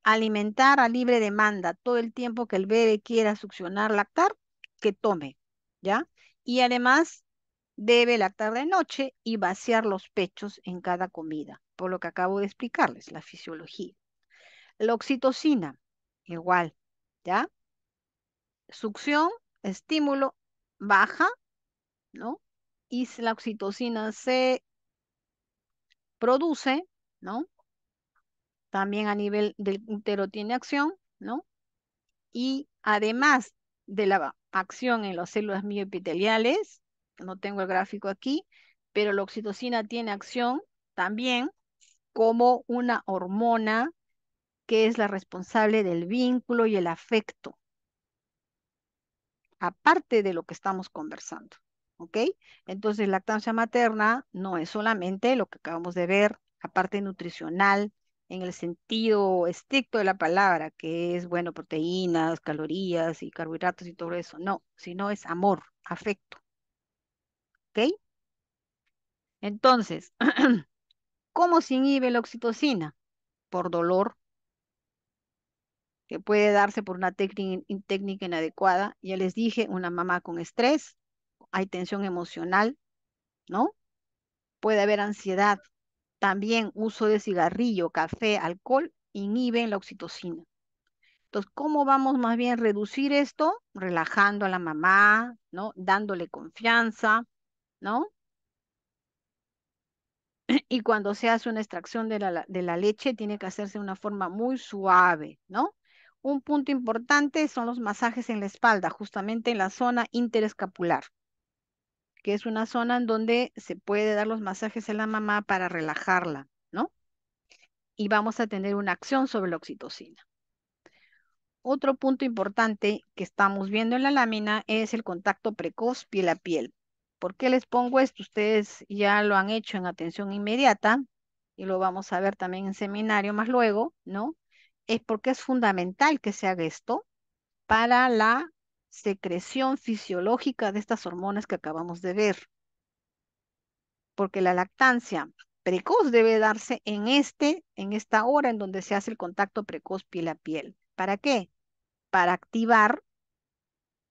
Speaker 1: Alimentar a libre demanda todo el tiempo que el bebé quiera succionar, lactar, que tome. ¿ya? Y además debe lactar de noche y vaciar los pechos en cada comida, por lo que acabo de explicarles, la fisiología. La oxitocina, igual, ¿ya? Succión, estímulo, baja, ¿no? Y la oxitocina se produce, ¿no? También a nivel del útero tiene acción, ¿no? Y además de la acción en las células mioepiteliales, no tengo el gráfico aquí, pero la oxitocina tiene acción también como una hormona que es la responsable del vínculo y el afecto, aparte de lo que estamos conversando. ¿Ok? Entonces, lactancia materna no es solamente lo que acabamos de ver, aparte nutricional, en el sentido estricto de la palabra, que es, bueno, proteínas, calorías y carbohidratos y todo eso. No, sino es amor, afecto. ¿Ok? Entonces, ¿cómo se inhibe la oxitocina? Por dolor, que puede darse por una técnica inadecuada. Ya les dije, una mamá con estrés, hay tensión emocional, ¿no? Puede haber ansiedad, también uso de cigarrillo, café, alcohol, inhiben la oxitocina. Entonces, ¿cómo vamos más bien a reducir esto? Relajando a la mamá, ¿no? Dándole confianza, ¿no? Y cuando se hace una extracción de la, de la leche, tiene que hacerse de una forma muy suave, ¿no? Un punto importante son los masajes en la espalda, justamente en la zona interescapular que es una zona en donde se puede dar los masajes a la mamá para relajarla, ¿no? Y vamos a tener una acción sobre la oxitocina. Otro punto importante que estamos viendo en la lámina es el contacto precoz piel a piel. ¿Por qué les pongo esto? Ustedes ya lo han hecho en atención inmediata y lo vamos a ver también en seminario más luego, ¿no? Es porque es fundamental que se haga esto para la secreción fisiológica de estas hormonas que acabamos de ver. Porque la lactancia precoz debe darse en este, en esta hora en donde se hace el contacto precoz piel a piel. ¿Para qué? Para activar,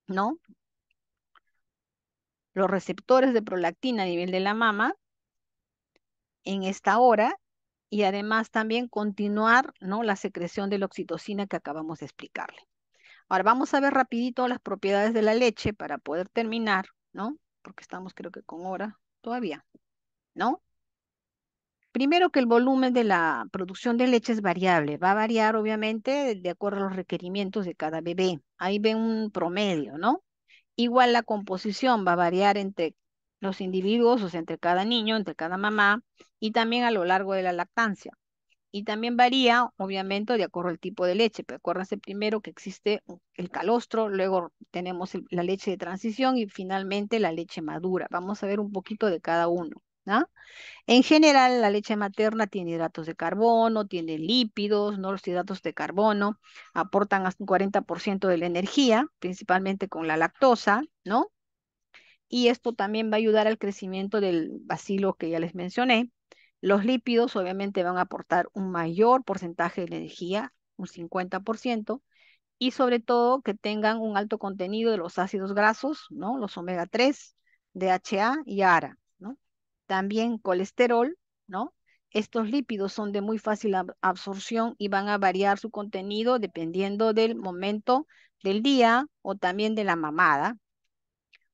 Speaker 1: ¿no? Los receptores de prolactina a nivel de la mama en esta hora y además también continuar, ¿no? La secreción de la oxitocina que acabamos de explicarle. Ahora vamos a ver rapidito las propiedades de la leche para poder terminar, ¿no? Porque estamos creo que con hora todavía, ¿no? Primero que el volumen de la producción de leche es variable, va a variar obviamente de acuerdo a los requerimientos de cada bebé. Ahí ven un promedio, ¿no? Igual la composición va a variar entre los individuos, o sea, entre cada niño, entre cada mamá y también a lo largo de la lactancia y también varía, obviamente, de acuerdo al tipo de leche. Pero acuérdense primero que existe el calostro, luego tenemos la leche de transición y finalmente la leche madura. Vamos a ver un poquito de cada uno. ¿no? En general, la leche materna tiene hidratos de carbono, tiene lípidos, ¿no? Los hidratos de carbono aportan hasta un 40% de la energía, principalmente con la lactosa, ¿no? Y esto también va a ayudar al crecimiento del bacilo que ya les mencioné, los lípidos obviamente van a aportar un mayor porcentaje de energía, un 50%, y sobre todo que tengan un alto contenido de los ácidos grasos, ¿no? Los omega 3, DHA y ARA, ¿no? También colesterol, ¿no? Estos lípidos son de muy fácil absorción y van a variar su contenido dependiendo del momento del día o también de la mamada.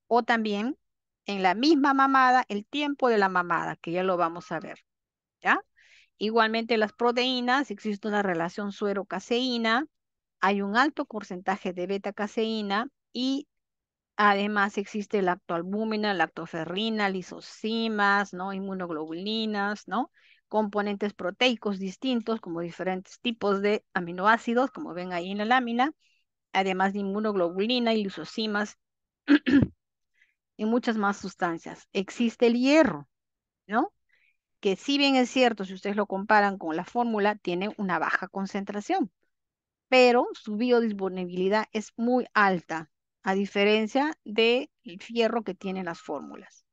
Speaker 1: O también en la misma mamada, el tiempo de la mamada, que ya lo vamos a ver. ¿ya? Igualmente las proteínas, existe una relación suero-caseína, hay un alto porcentaje de beta-caseína y además existe la lactoalbúmina, lactoferrina, lisocimas, ¿no? Inmunoglobulinas, ¿no? Componentes proteicos distintos como diferentes tipos de aminoácidos, como ven ahí en la lámina, además de inmunoglobulina y lisocimas y muchas más sustancias. Existe el hierro, ¿no? si bien es cierto, si ustedes lo comparan con la fórmula, tiene una baja concentración, pero su biodisponibilidad es muy alta, a diferencia del fierro que tienen las fórmulas.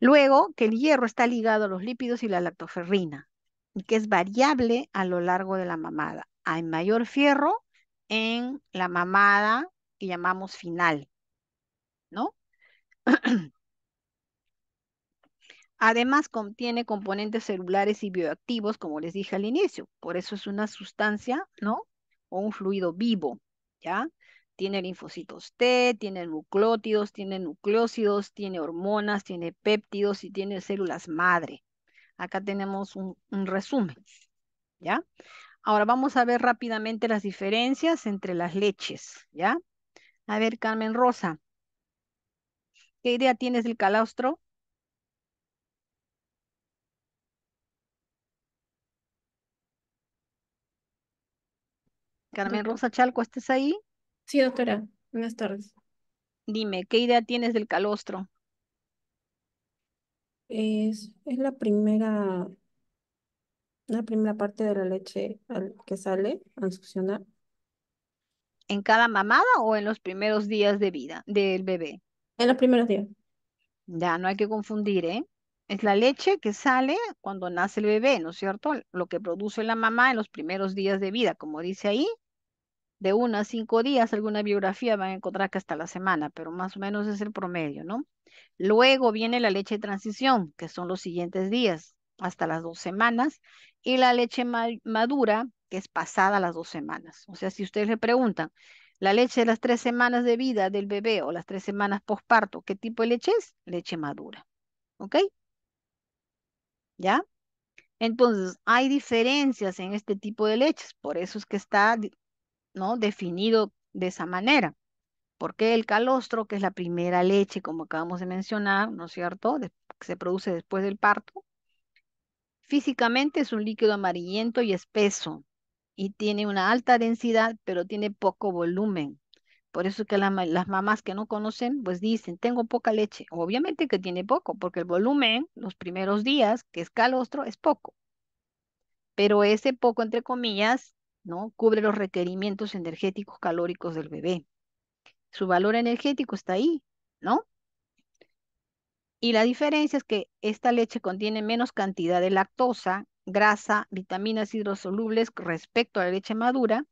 Speaker 1: Luego, que el hierro está ligado a los lípidos y la lactoferrina, y que es variable a lo largo de la mamada. Hay mayor fierro en la mamada que llamamos final, ¿no? Además, contiene componentes celulares y bioactivos, como les dije al inicio. Por eso es una sustancia, ¿no? O un fluido vivo, ¿ya? Tiene linfocitos T, tiene nucleótidos, tiene nucleócidos, tiene hormonas, tiene péptidos y tiene células madre. Acá tenemos un, resumen, ¿ya? Ahora vamos a ver rápidamente las diferencias entre las leches, ¿ya? A ver, Carmen Rosa, ¿qué idea tienes del calostro? Carmen Rosa Chalco, ¿estás ahí? Sí, doctora. Buenas tardes. Dime, ¿qué idea tienes del calostro? Es, es la primera, la primera parte de la leche que sale al succionar. ¿En cada mamada o en los primeros días de vida del bebé? En los primeros días. Ya, no hay que confundir, ¿eh? Es la leche que sale cuando nace el bebé, ¿no es cierto? Lo que produce la mamá en los primeros días de vida, como dice ahí, de uno a cinco días, alguna biografía van a encontrar que hasta la semana, pero más o menos es el promedio, ¿no? Luego viene la leche de transición, que son los siguientes días, hasta las dos semanas, y la leche madura, que es pasada las dos semanas. O sea, si ustedes le preguntan, la leche de las tres semanas de vida del bebé o las tres semanas posparto, ¿qué tipo de leche es? Leche madura. ¿Ok? ¿Ya? Entonces, hay diferencias en este tipo de leches, por eso es que está ¿no? Definido de esa manera. Porque el calostro, que es la primera leche, como acabamos de mencionar, ¿no es cierto?, que se produce después del parto, físicamente es un líquido amarillento y espeso y tiene una alta densidad, pero tiene poco volumen. Por eso que las mamás que no conocen, pues dicen, tengo poca leche. Obviamente que tiene poco, porque el volumen, los primeros días, que es calostro, es poco. Pero ese poco, entre comillas, ¿no? Cubre los requerimientos energéticos calóricos del bebé. Su valor energético está ahí, ¿no? Y la diferencia es que esta leche contiene menos cantidad de lactosa, grasa, vitaminas hidrosolubles respecto a la leche madura,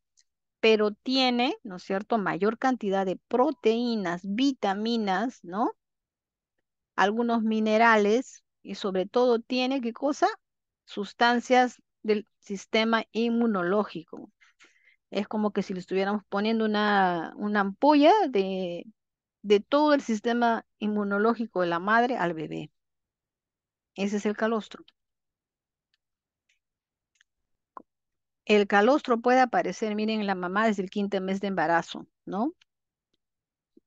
Speaker 1: pero tiene, ¿no es cierto?, mayor cantidad de proteínas, vitaminas, ¿no? Algunos minerales y sobre todo tiene, ¿qué cosa? Sustancias del sistema inmunológico. Es como que si le estuviéramos poniendo una, una ampolla de, de todo el sistema inmunológico de la madre al bebé. Ese es el calostro. El calostro puede aparecer, miren, en la mamá desde el quinto mes de embarazo, ¿no?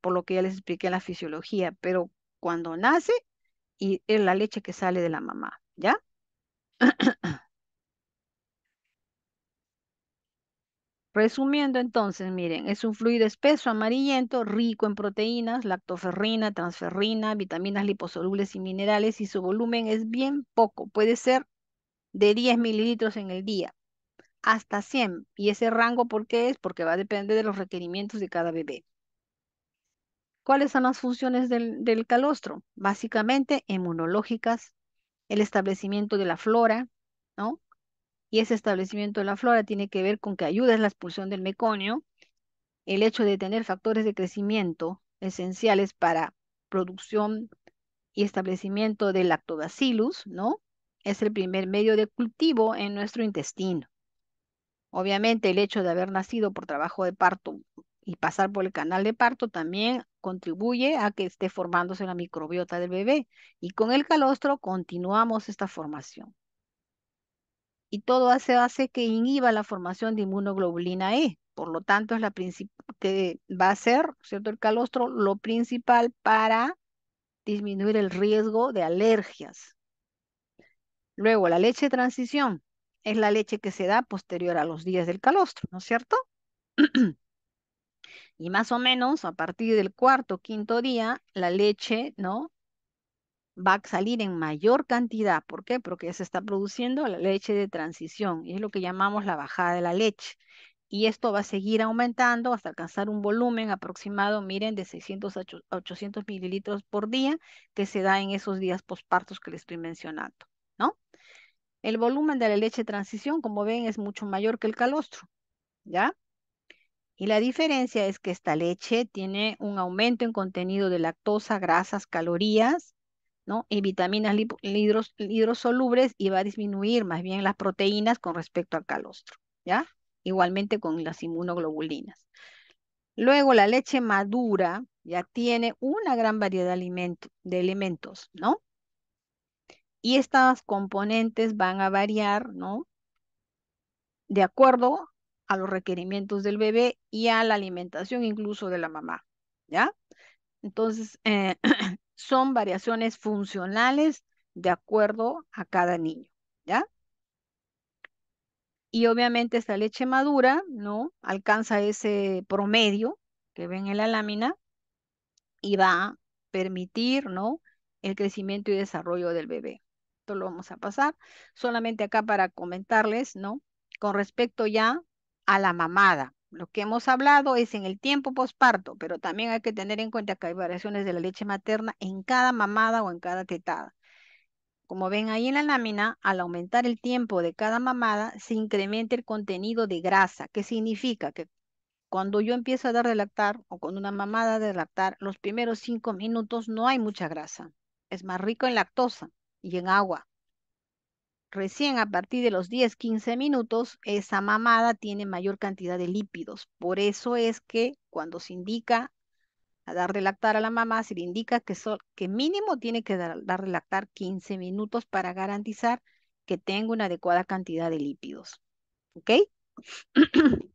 Speaker 1: Por lo que ya les expliqué la fisiología, pero cuando nace y es la leche que sale de la mamá, ¿ya? Resumiendo entonces, miren, es un fluido espeso, amarillento, rico en proteínas, lactoferrina, transferrina, vitaminas liposolubles y minerales y su volumen es bien poco, puede ser de 10 mililitros en el día hasta 100. ¿Y ese rango por qué es? Porque va a depender de los requerimientos de cada bebé. ¿Cuáles son las funciones del, del calostro? Básicamente inmunológicas, el establecimiento de la flora, ¿no? y ese establecimiento de la flora tiene que ver con que ayudas la expulsión del meconio, el hecho de tener factores de crecimiento esenciales para producción y establecimiento del lactobacillus, ¿no? Es el primer medio de cultivo en nuestro intestino. Obviamente el hecho de haber nacido por trabajo de parto y pasar por el canal de parto también contribuye a que esté formándose la microbiota del bebé y con el calostro continuamos esta formación y todo hace, hace que inhiba la formación de inmunoglobulina E. Por lo tanto, es la que va a ser, ¿cierto? El calostro lo principal para disminuir el riesgo de alergias. Luego, la leche de transición es la leche que se da posterior a los días del calostro, ¿no es cierto? y más o menos a partir del cuarto, o quinto día, la leche, ¿no? va a salir en mayor cantidad. ¿Por qué? Porque se está produciendo la leche de transición y es lo que llamamos la bajada de la leche. Y esto va a seguir aumentando hasta alcanzar un volumen aproximado, miren, de 600 a 800 mililitros por día que se da en esos días pospartos que les estoy mencionando, ¿no? El volumen de la leche de transición, como ven, es mucho mayor que el calostro, ¿ya? Y la diferencia es que esta leche tiene un aumento en contenido de lactosa, grasas, calorías, ¿no? Y vitaminas hidrosolubres hidrosolubles y va a disminuir más bien las proteínas con respecto al calostro, ¿ya? Igualmente con las inmunoglobulinas. Luego la leche madura ya tiene una gran variedad de, alimentos, de elementos, ¿no? Y estas componentes van a variar, ¿no? De acuerdo a los requerimientos del bebé y a la alimentación incluso de la mamá, ¿ya? Entonces, eh, son variaciones funcionales de acuerdo a cada niño, ¿ya? Y obviamente esta leche madura, ¿no? Alcanza ese promedio que ven en la lámina y va a permitir, ¿no? El crecimiento y desarrollo del bebé. Esto lo vamos a pasar. Solamente acá para comentarles, ¿no? Con respecto ya a la mamada. Lo que hemos hablado es en el tiempo posparto, pero también hay que tener en cuenta que hay variaciones de la leche materna en cada mamada o en cada tetada. Como ven ahí en la lámina, al aumentar el tiempo de cada mamada, se incrementa el contenido de grasa, que significa que cuando yo empiezo a dar de lactar o con una mamada de lactar, los primeros cinco minutos no hay mucha grasa. Es más rico en lactosa y en agua recién a partir de los 10, 15 minutos, esa mamada tiene mayor cantidad de lípidos. Por eso es que cuando se indica a darle lactar a la mamá, se le indica que, que mínimo tiene que dar, de lactar 15 minutos para garantizar que tenga una adecuada cantidad de lípidos. ¿Ok?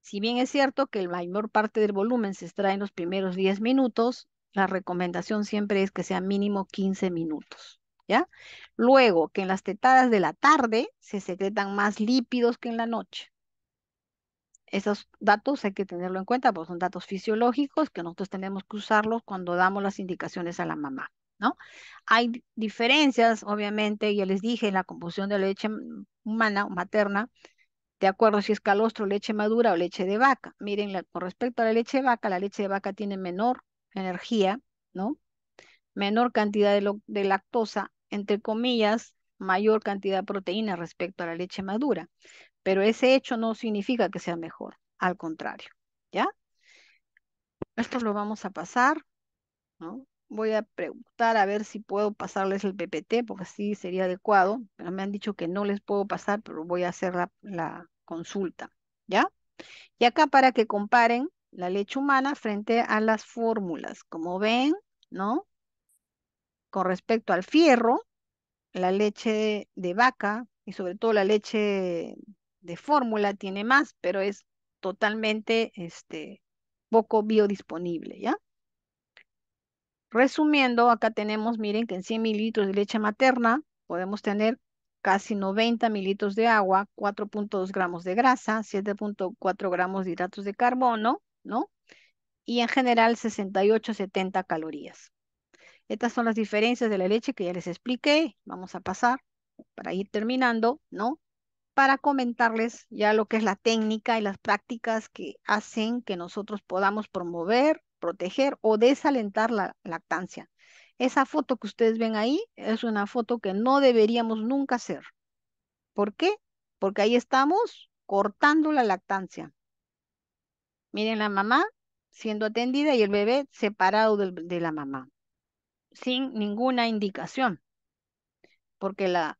Speaker 1: si bien es cierto que la mayor parte del volumen se extrae en los primeros 10 minutos, la recomendación siempre es que sea mínimo 15 minutos. ¿ya? Luego, que en las tetadas de la tarde se secretan más lípidos que en la noche. Esos datos hay que tenerlo en cuenta, porque son datos fisiológicos que nosotros tenemos que usarlos cuando damos las indicaciones a la mamá, ¿no? Hay diferencias, obviamente, ya les dije, en la composición de la leche humana o materna, de acuerdo si es calostro, leche madura o leche de vaca. Miren, con respecto a la leche de vaca, la leche de vaca tiene menor energía, ¿no? Menor cantidad de lactosa, entre comillas, mayor cantidad de proteína respecto a la leche madura. Pero ese hecho no significa que sea mejor, al contrario, ¿ya? Esto lo vamos a pasar, ¿no? Voy a preguntar a ver si puedo pasarles el PPT, porque sí sería adecuado, pero me han dicho que no les puedo pasar, pero voy a hacer la consulta, ¿ya? Y acá para que comparen la leche humana frente a las fórmulas. Como ven, ¿no? con respecto al fierro, la leche de vaca y sobre todo la leche de fórmula tiene más, pero es totalmente este, poco biodisponible, ¿ya? Resumiendo, acá tenemos, miren, que en 100 mililitros de leche materna podemos tener casi 90 mililitros de agua, 4.2 gramos de grasa, 7.4 gramos de hidratos de carbono, ¿no? Y en general 68-70 calorías. Estas son las diferencias de la leche que ya les expliqué. Vamos a pasar para ir terminando, ¿no? Para comentarles ya lo que es la técnica y las prácticas que hacen que nosotros podamos promover, proteger o desalentar la lactancia. Esa foto que ustedes ven ahí es una foto que no deberíamos nunca hacer. ¿Por qué? Porque ahí estamos cortando la lactancia. Miren la mamá siendo atendida y el bebé separado de, de la mamá sin ninguna indicación, porque la,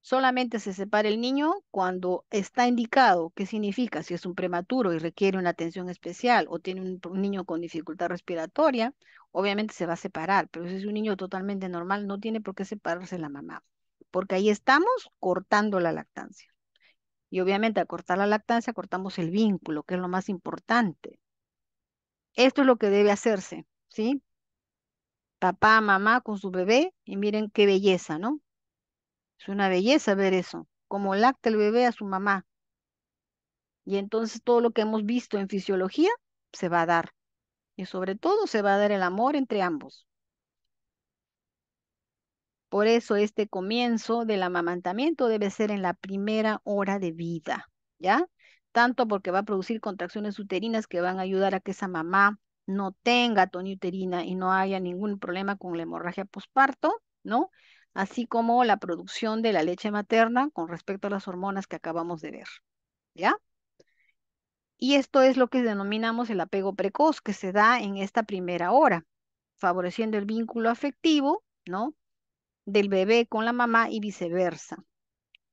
Speaker 1: solamente se separa el niño cuando está indicado, qué significa si es un prematuro y requiere una atención especial o tiene un, un, niño con dificultad respiratoria, obviamente se va a separar, pero si es un niño totalmente normal no tiene por qué separarse la mamá, porque ahí estamos cortando la lactancia. Y obviamente al cortar la lactancia cortamos el vínculo, que es lo más importante. Esto es lo que debe hacerse, ¿sí? papá, mamá con su bebé y miren qué belleza, ¿no? Es una belleza ver eso, como lacta el bebé a su mamá. Y entonces todo lo que hemos visto en fisiología se va a dar. Y sobre todo se va a dar el amor entre ambos. Por eso este comienzo del amamantamiento debe ser en la primera hora de vida, ¿ya? Tanto porque va a producir contracciones uterinas que van a ayudar a que esa mamá no tenga toniuterina y no haya ningún problema con la hemorragia posparto, ¿no? Así como la producción de la leche materna con respecto a las hormonas que acabamos de ver, ¿ya? Y esto es lo que denominamos el apego precoz, que se da en esta primera hora, favoreciendo el vínculo afectivo, ¿no? Del bebé con la mamá y viceversa.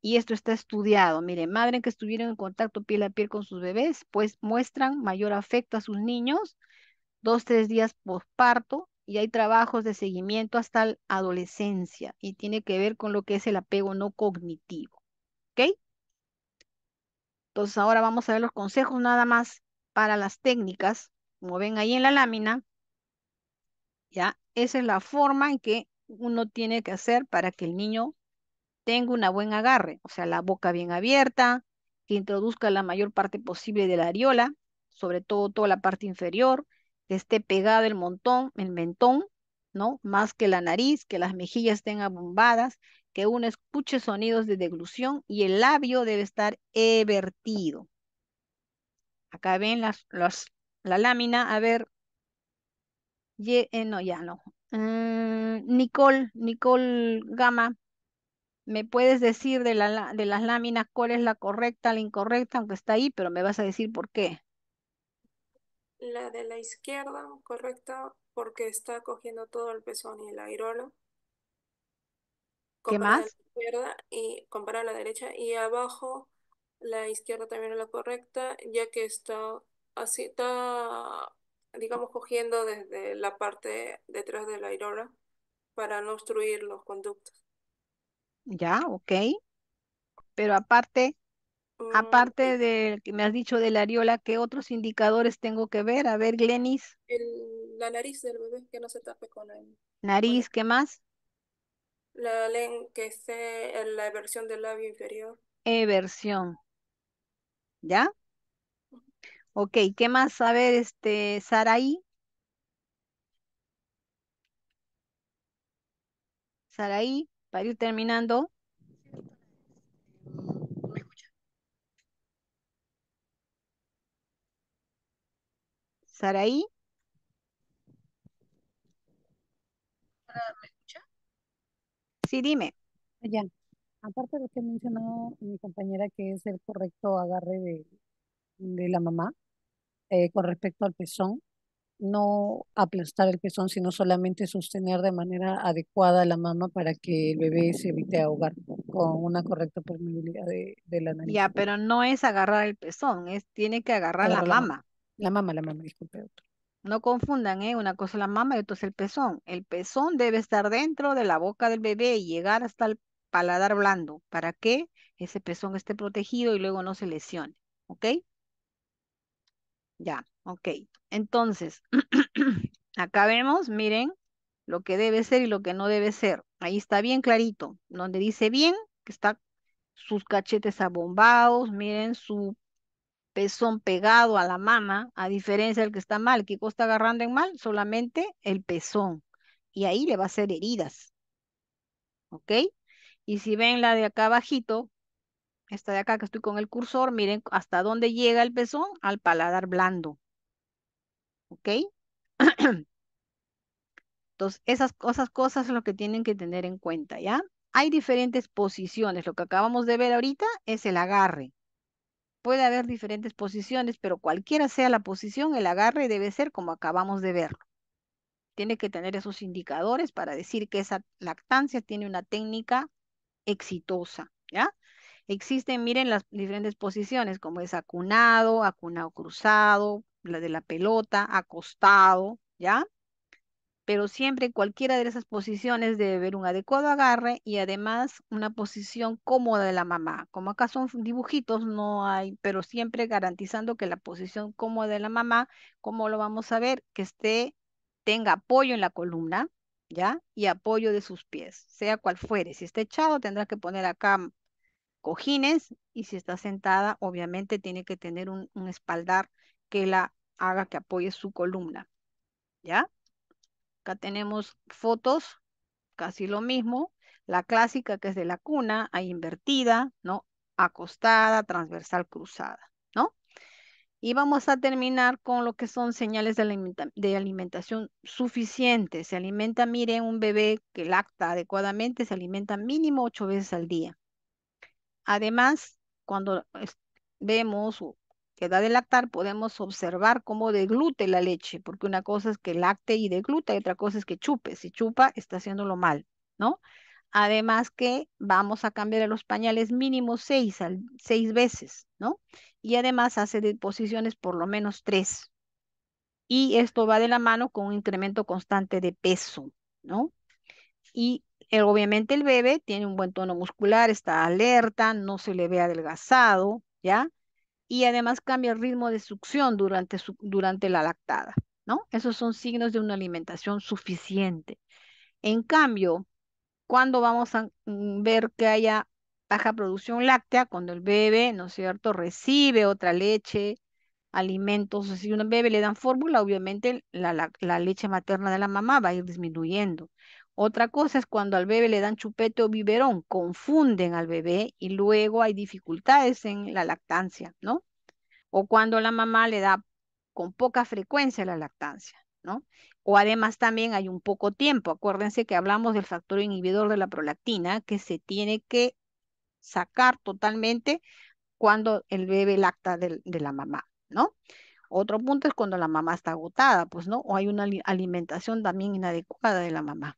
Speaker 1: Y esto está estudiado. mire, madres que estuvieron en contacto piel a piel con sus bebés, pues muestran mayor afecto a sus niños dos, tres días posparto y hay trabajos de seguimiento hasta la adolescencia y tiene que ver con lo que es el apego no cognitivo. ¿Ok? Entonces ahora vamos a ver los consejos nada más para las técnicas. Como ven ahí en la lámina, ya, esa es la forma en que uno tiene que hacer para que el niño tenga una buen agarre, o sea, la boca bien abierta, que introduzca la mayor parte posible de la areola, sobre todo toda la parte inferior, esté pegado el montón, el mentón, ¿no? Más que la nariz, que las mejillas estén abombadas, que uno escuche sonidos de deglución y el labio debe estar evertido. Acá ven las, las la lámina, a ver. Eh, no, ya no. Mm, Nicole, Nicole Gama, ¿me puedes decir de, la, de las láminas cuál es la correcta, la incorrecta? Aunque está ahí, pero me vas a decir por qué la de la izquierda, correcta, porque está cogiendo todo el pezón y el airolo. ¿Qué más? La izquierda y compara la derecha y abajo la izquierda también es la correcta, ya que está así, está, digamos, cogiendo desde la parte detrás de la para no obstruir los conductos. Ya, ok. Pero aparte, Mm, Aparte lo que me has dicho de la areola, ¿qué otros indicadores tengo que ver? A ver, Glenis. la nariz del bebé, que no se tape con él. Nariz, ¿qué más? La que la eversión del labio inferior. Eversión. ¿Ya? Ok, ¿qué más? A ver, este, Saraí. Saraí, para ir terminando. estar ahí. ¿Me escucha? Sí, dime. Aparte de lo que mencionó mi compañera, que es el correcto agarre de, la mamá eh, con respecto al pezón, no aplastar el pezón, sino solamente sostener de manera adecuada a la mamá para que el bebé se evite ahogar con una correcta permeabilidad de, la nariz. Ya, pero no es agarrar el pezón, es tiene que agarrar, la, mama. La mama, la mamá, disculpe, No confundan, ¿eh? Una cosa la mama y otra es el pezón. El pezón debe estar dentro de la boca del bebé y llegar hasta el paladar blando para que ese pezón esté protegido y luego no se lesione. ¿Ok? Ya, ok. Entonces, acá vemos, miren, lo que debe ser y lo que no debe ser. Ahí está bien clarito. Donde dice bien, que está sus cachetes abombados, miren, su pezón pegado a la mama, a diferencia del que está mal. que está agarrando en mal solamente el pezón y ahí le va a hacer heridas. ¿Ok? Y si ven la de acá abajito, esta de acá que estoy con el cursor, miren hasta dónde llega el pezón al paladar blando. ¿Ok? Entonces, esas, cosas, cosas es lo que tienen que tener en cuenta, ¿ya? Hay diferentes posiciones. Lo que acabamos de ver ahorita es el agarre. Puede haber diferentes posiciones, pero cualquiera sea la posición, el agarre debe ser como acabamos de verlo. Tiene que tener esos indicadores para decir que esa lactancia tiene una técnica exitosa, ¿ya? Existen, miren, las diferentes posiciones, como es acunado, acunado cruzado, la de la pelota, acostado, ¿ya? pero siempre cualquiera de esas posiciones debe haber un adecuado agarre y además una posición cómoda de la mamá. Como acá son dibujitos, no hay, pero siempre garantizando que la posición cómoda de la mamá, como lo vamos a ver, que esté, tenga apoyo en la columna, ¿ya? Y apoyo de sus pies, sea cual fuere. Si está echado, tendrá que poner acá mm, cojines y si está sentada, obviamente tiene que tener un espaldar que la haga que apoye su columna, ¿ya? Acá tenemos fotos, casi lo mismo. La clásica que es de la cuna, ahí invertida, ¿no? Acostada, transversal, cruzada, ¿no? Y vamos a terminar con lo que son señales de, alimentación suficiente. Se alimenta, mire, un bebé que lacta adecuadamente, se alimenta mínimo ocho veces al día. Además, cuando vemos o que da de lactar, podemos observar cómo deglute la leche, porque una cosa es que lacte y degluta, y otra cosa es que chupe. Si chupa, está haciéndolo mal, ¿no? Además que vamos a cambiar a los pañales mínimo seis, seis veces, ¿no? Y además hace deposiciones por lo menos tres. Y esto va de la mano con un incremento constante de peso, ¿no? Y obviamente el bebé tiene un buen tono muscular, está alerta, no se le ve adelgazado, ¿ya? y además cambia el ritmo de succión durante, durante la lactada, ¿no? Esos son signos de una alimentación suficiente. En cambio, cuando vamos a mm, ver que haya baja producción láctea, cuando el bebé, ¿no es cierto?, recibe otra leche, alimentos, si un bebé le dan fórmula, obviamente la leche materna de la mamá va a ir disminuyendo. Otra cosa es cuando al bebé le dan chupete o biberón, confunden al bebé y luego hay dificultades en la lactancia, ¿no? O cuando la mamá le da con poca frecuencia la lactancia, ¿no? O además también hay un poco tiempo. Acuérdense que hablamos del factor inhibidor de la prolactina que se tiene que sacar totalmente cuando el bebé lacta de, la mamá, ¿no? Otro punto es cuando la mamá está agotada, pues, ¿no? O hay una alimentación también inadecuada de la mamá.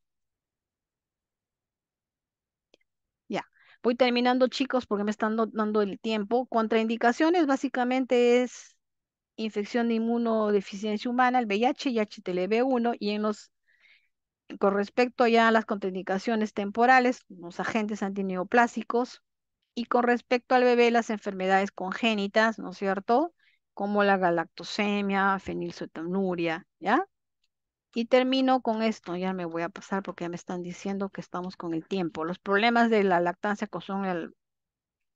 Speaker 1: Voy terminando, chicos, porque me están dando el tiempo. Contraindicaciones básicamente es infección de inmunodeficiencia humana, el VIH y HTLV1, y en los con respecto ya a las contraindicaciones temporales, los agentes antineoplásicos, y con respecto al bebé, las enfermedades congénitas, ¿no es cierto? Como la galactosemia, fenilcetonuria, ¿ya? Y termino con esto, ya me voy a pasar porque ya me están diciendo que estamos con el tiempo. Los problemas de la lactancia que son el,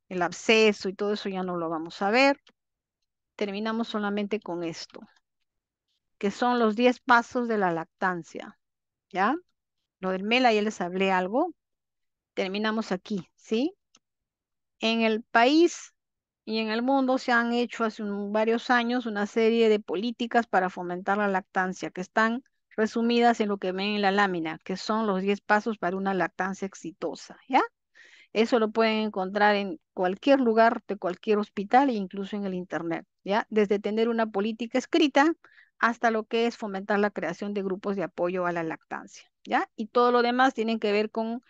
Speaker 1: el absceso y todo eso ya no lo vamos a ver. Terminamos solamente con esto, que son los 10 pasos de la lactancia. ¿Ya? Lo del MELA ya les hablé algo. Terminamos aquí, ¿sí? En el país y en el mundo se han hecho hace varios años una serie de políticas para fomentar la lactancia que están resumidas en lo que ven en la lámina, que son los 10 pasos para una lactancia exitosa, ¿ya? Eso lo pueden encontrar en cualquier lugar de cualquier hospital e incluso en el Internet, ¿ya? Desde tener una política escrita hasta lo que es fomentar la creación de grupos de apoyo a la lactancia, ¿ya? Y todo lo demás tiene que ver con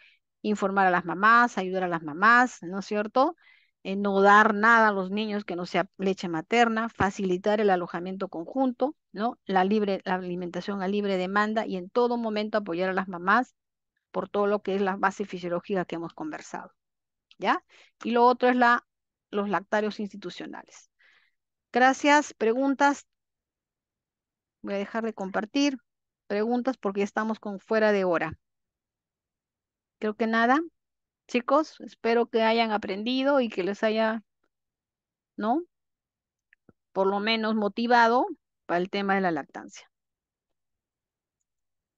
Speaker 1: informar a las mamás, ayudar a las mamás, ¿no es cierto? Eh, no dar nada a los niños que no sea leche materna, facilitar el alojamiento conjunto, ¿no? La, libre, la alimentación a libre demanda y en todo momento apoyar a las mamás por todo lo que es la base fisiológica que hemos conversado. ¿Ya? Y lo otro es la, los lactarios institucionales. Gracias. Preguntas. Voy a dejar de compartir. Preguntas porque ya estamos con fuera de hora. Creo que nada. Chicos, espero que hayan aprendido y que les haya, ¿no? Por lo menos motivado para el tema de la lactancia.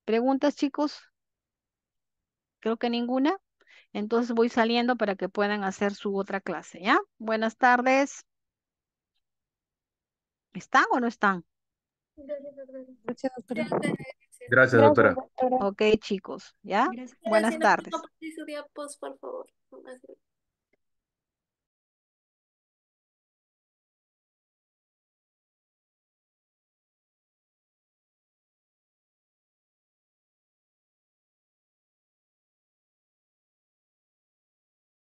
Speaker 1: ¿Preguntas, chicos? Creo que ninguna. Entonces voy saliendo para que puedan hacer su otra clase, ¿ya? Buenas tardes. ¿Están o no están? Gracias,
Speaker 2: Gracias, doctora.
Speaker 1: Ok, chicos, ¿ya? Buenas tardes.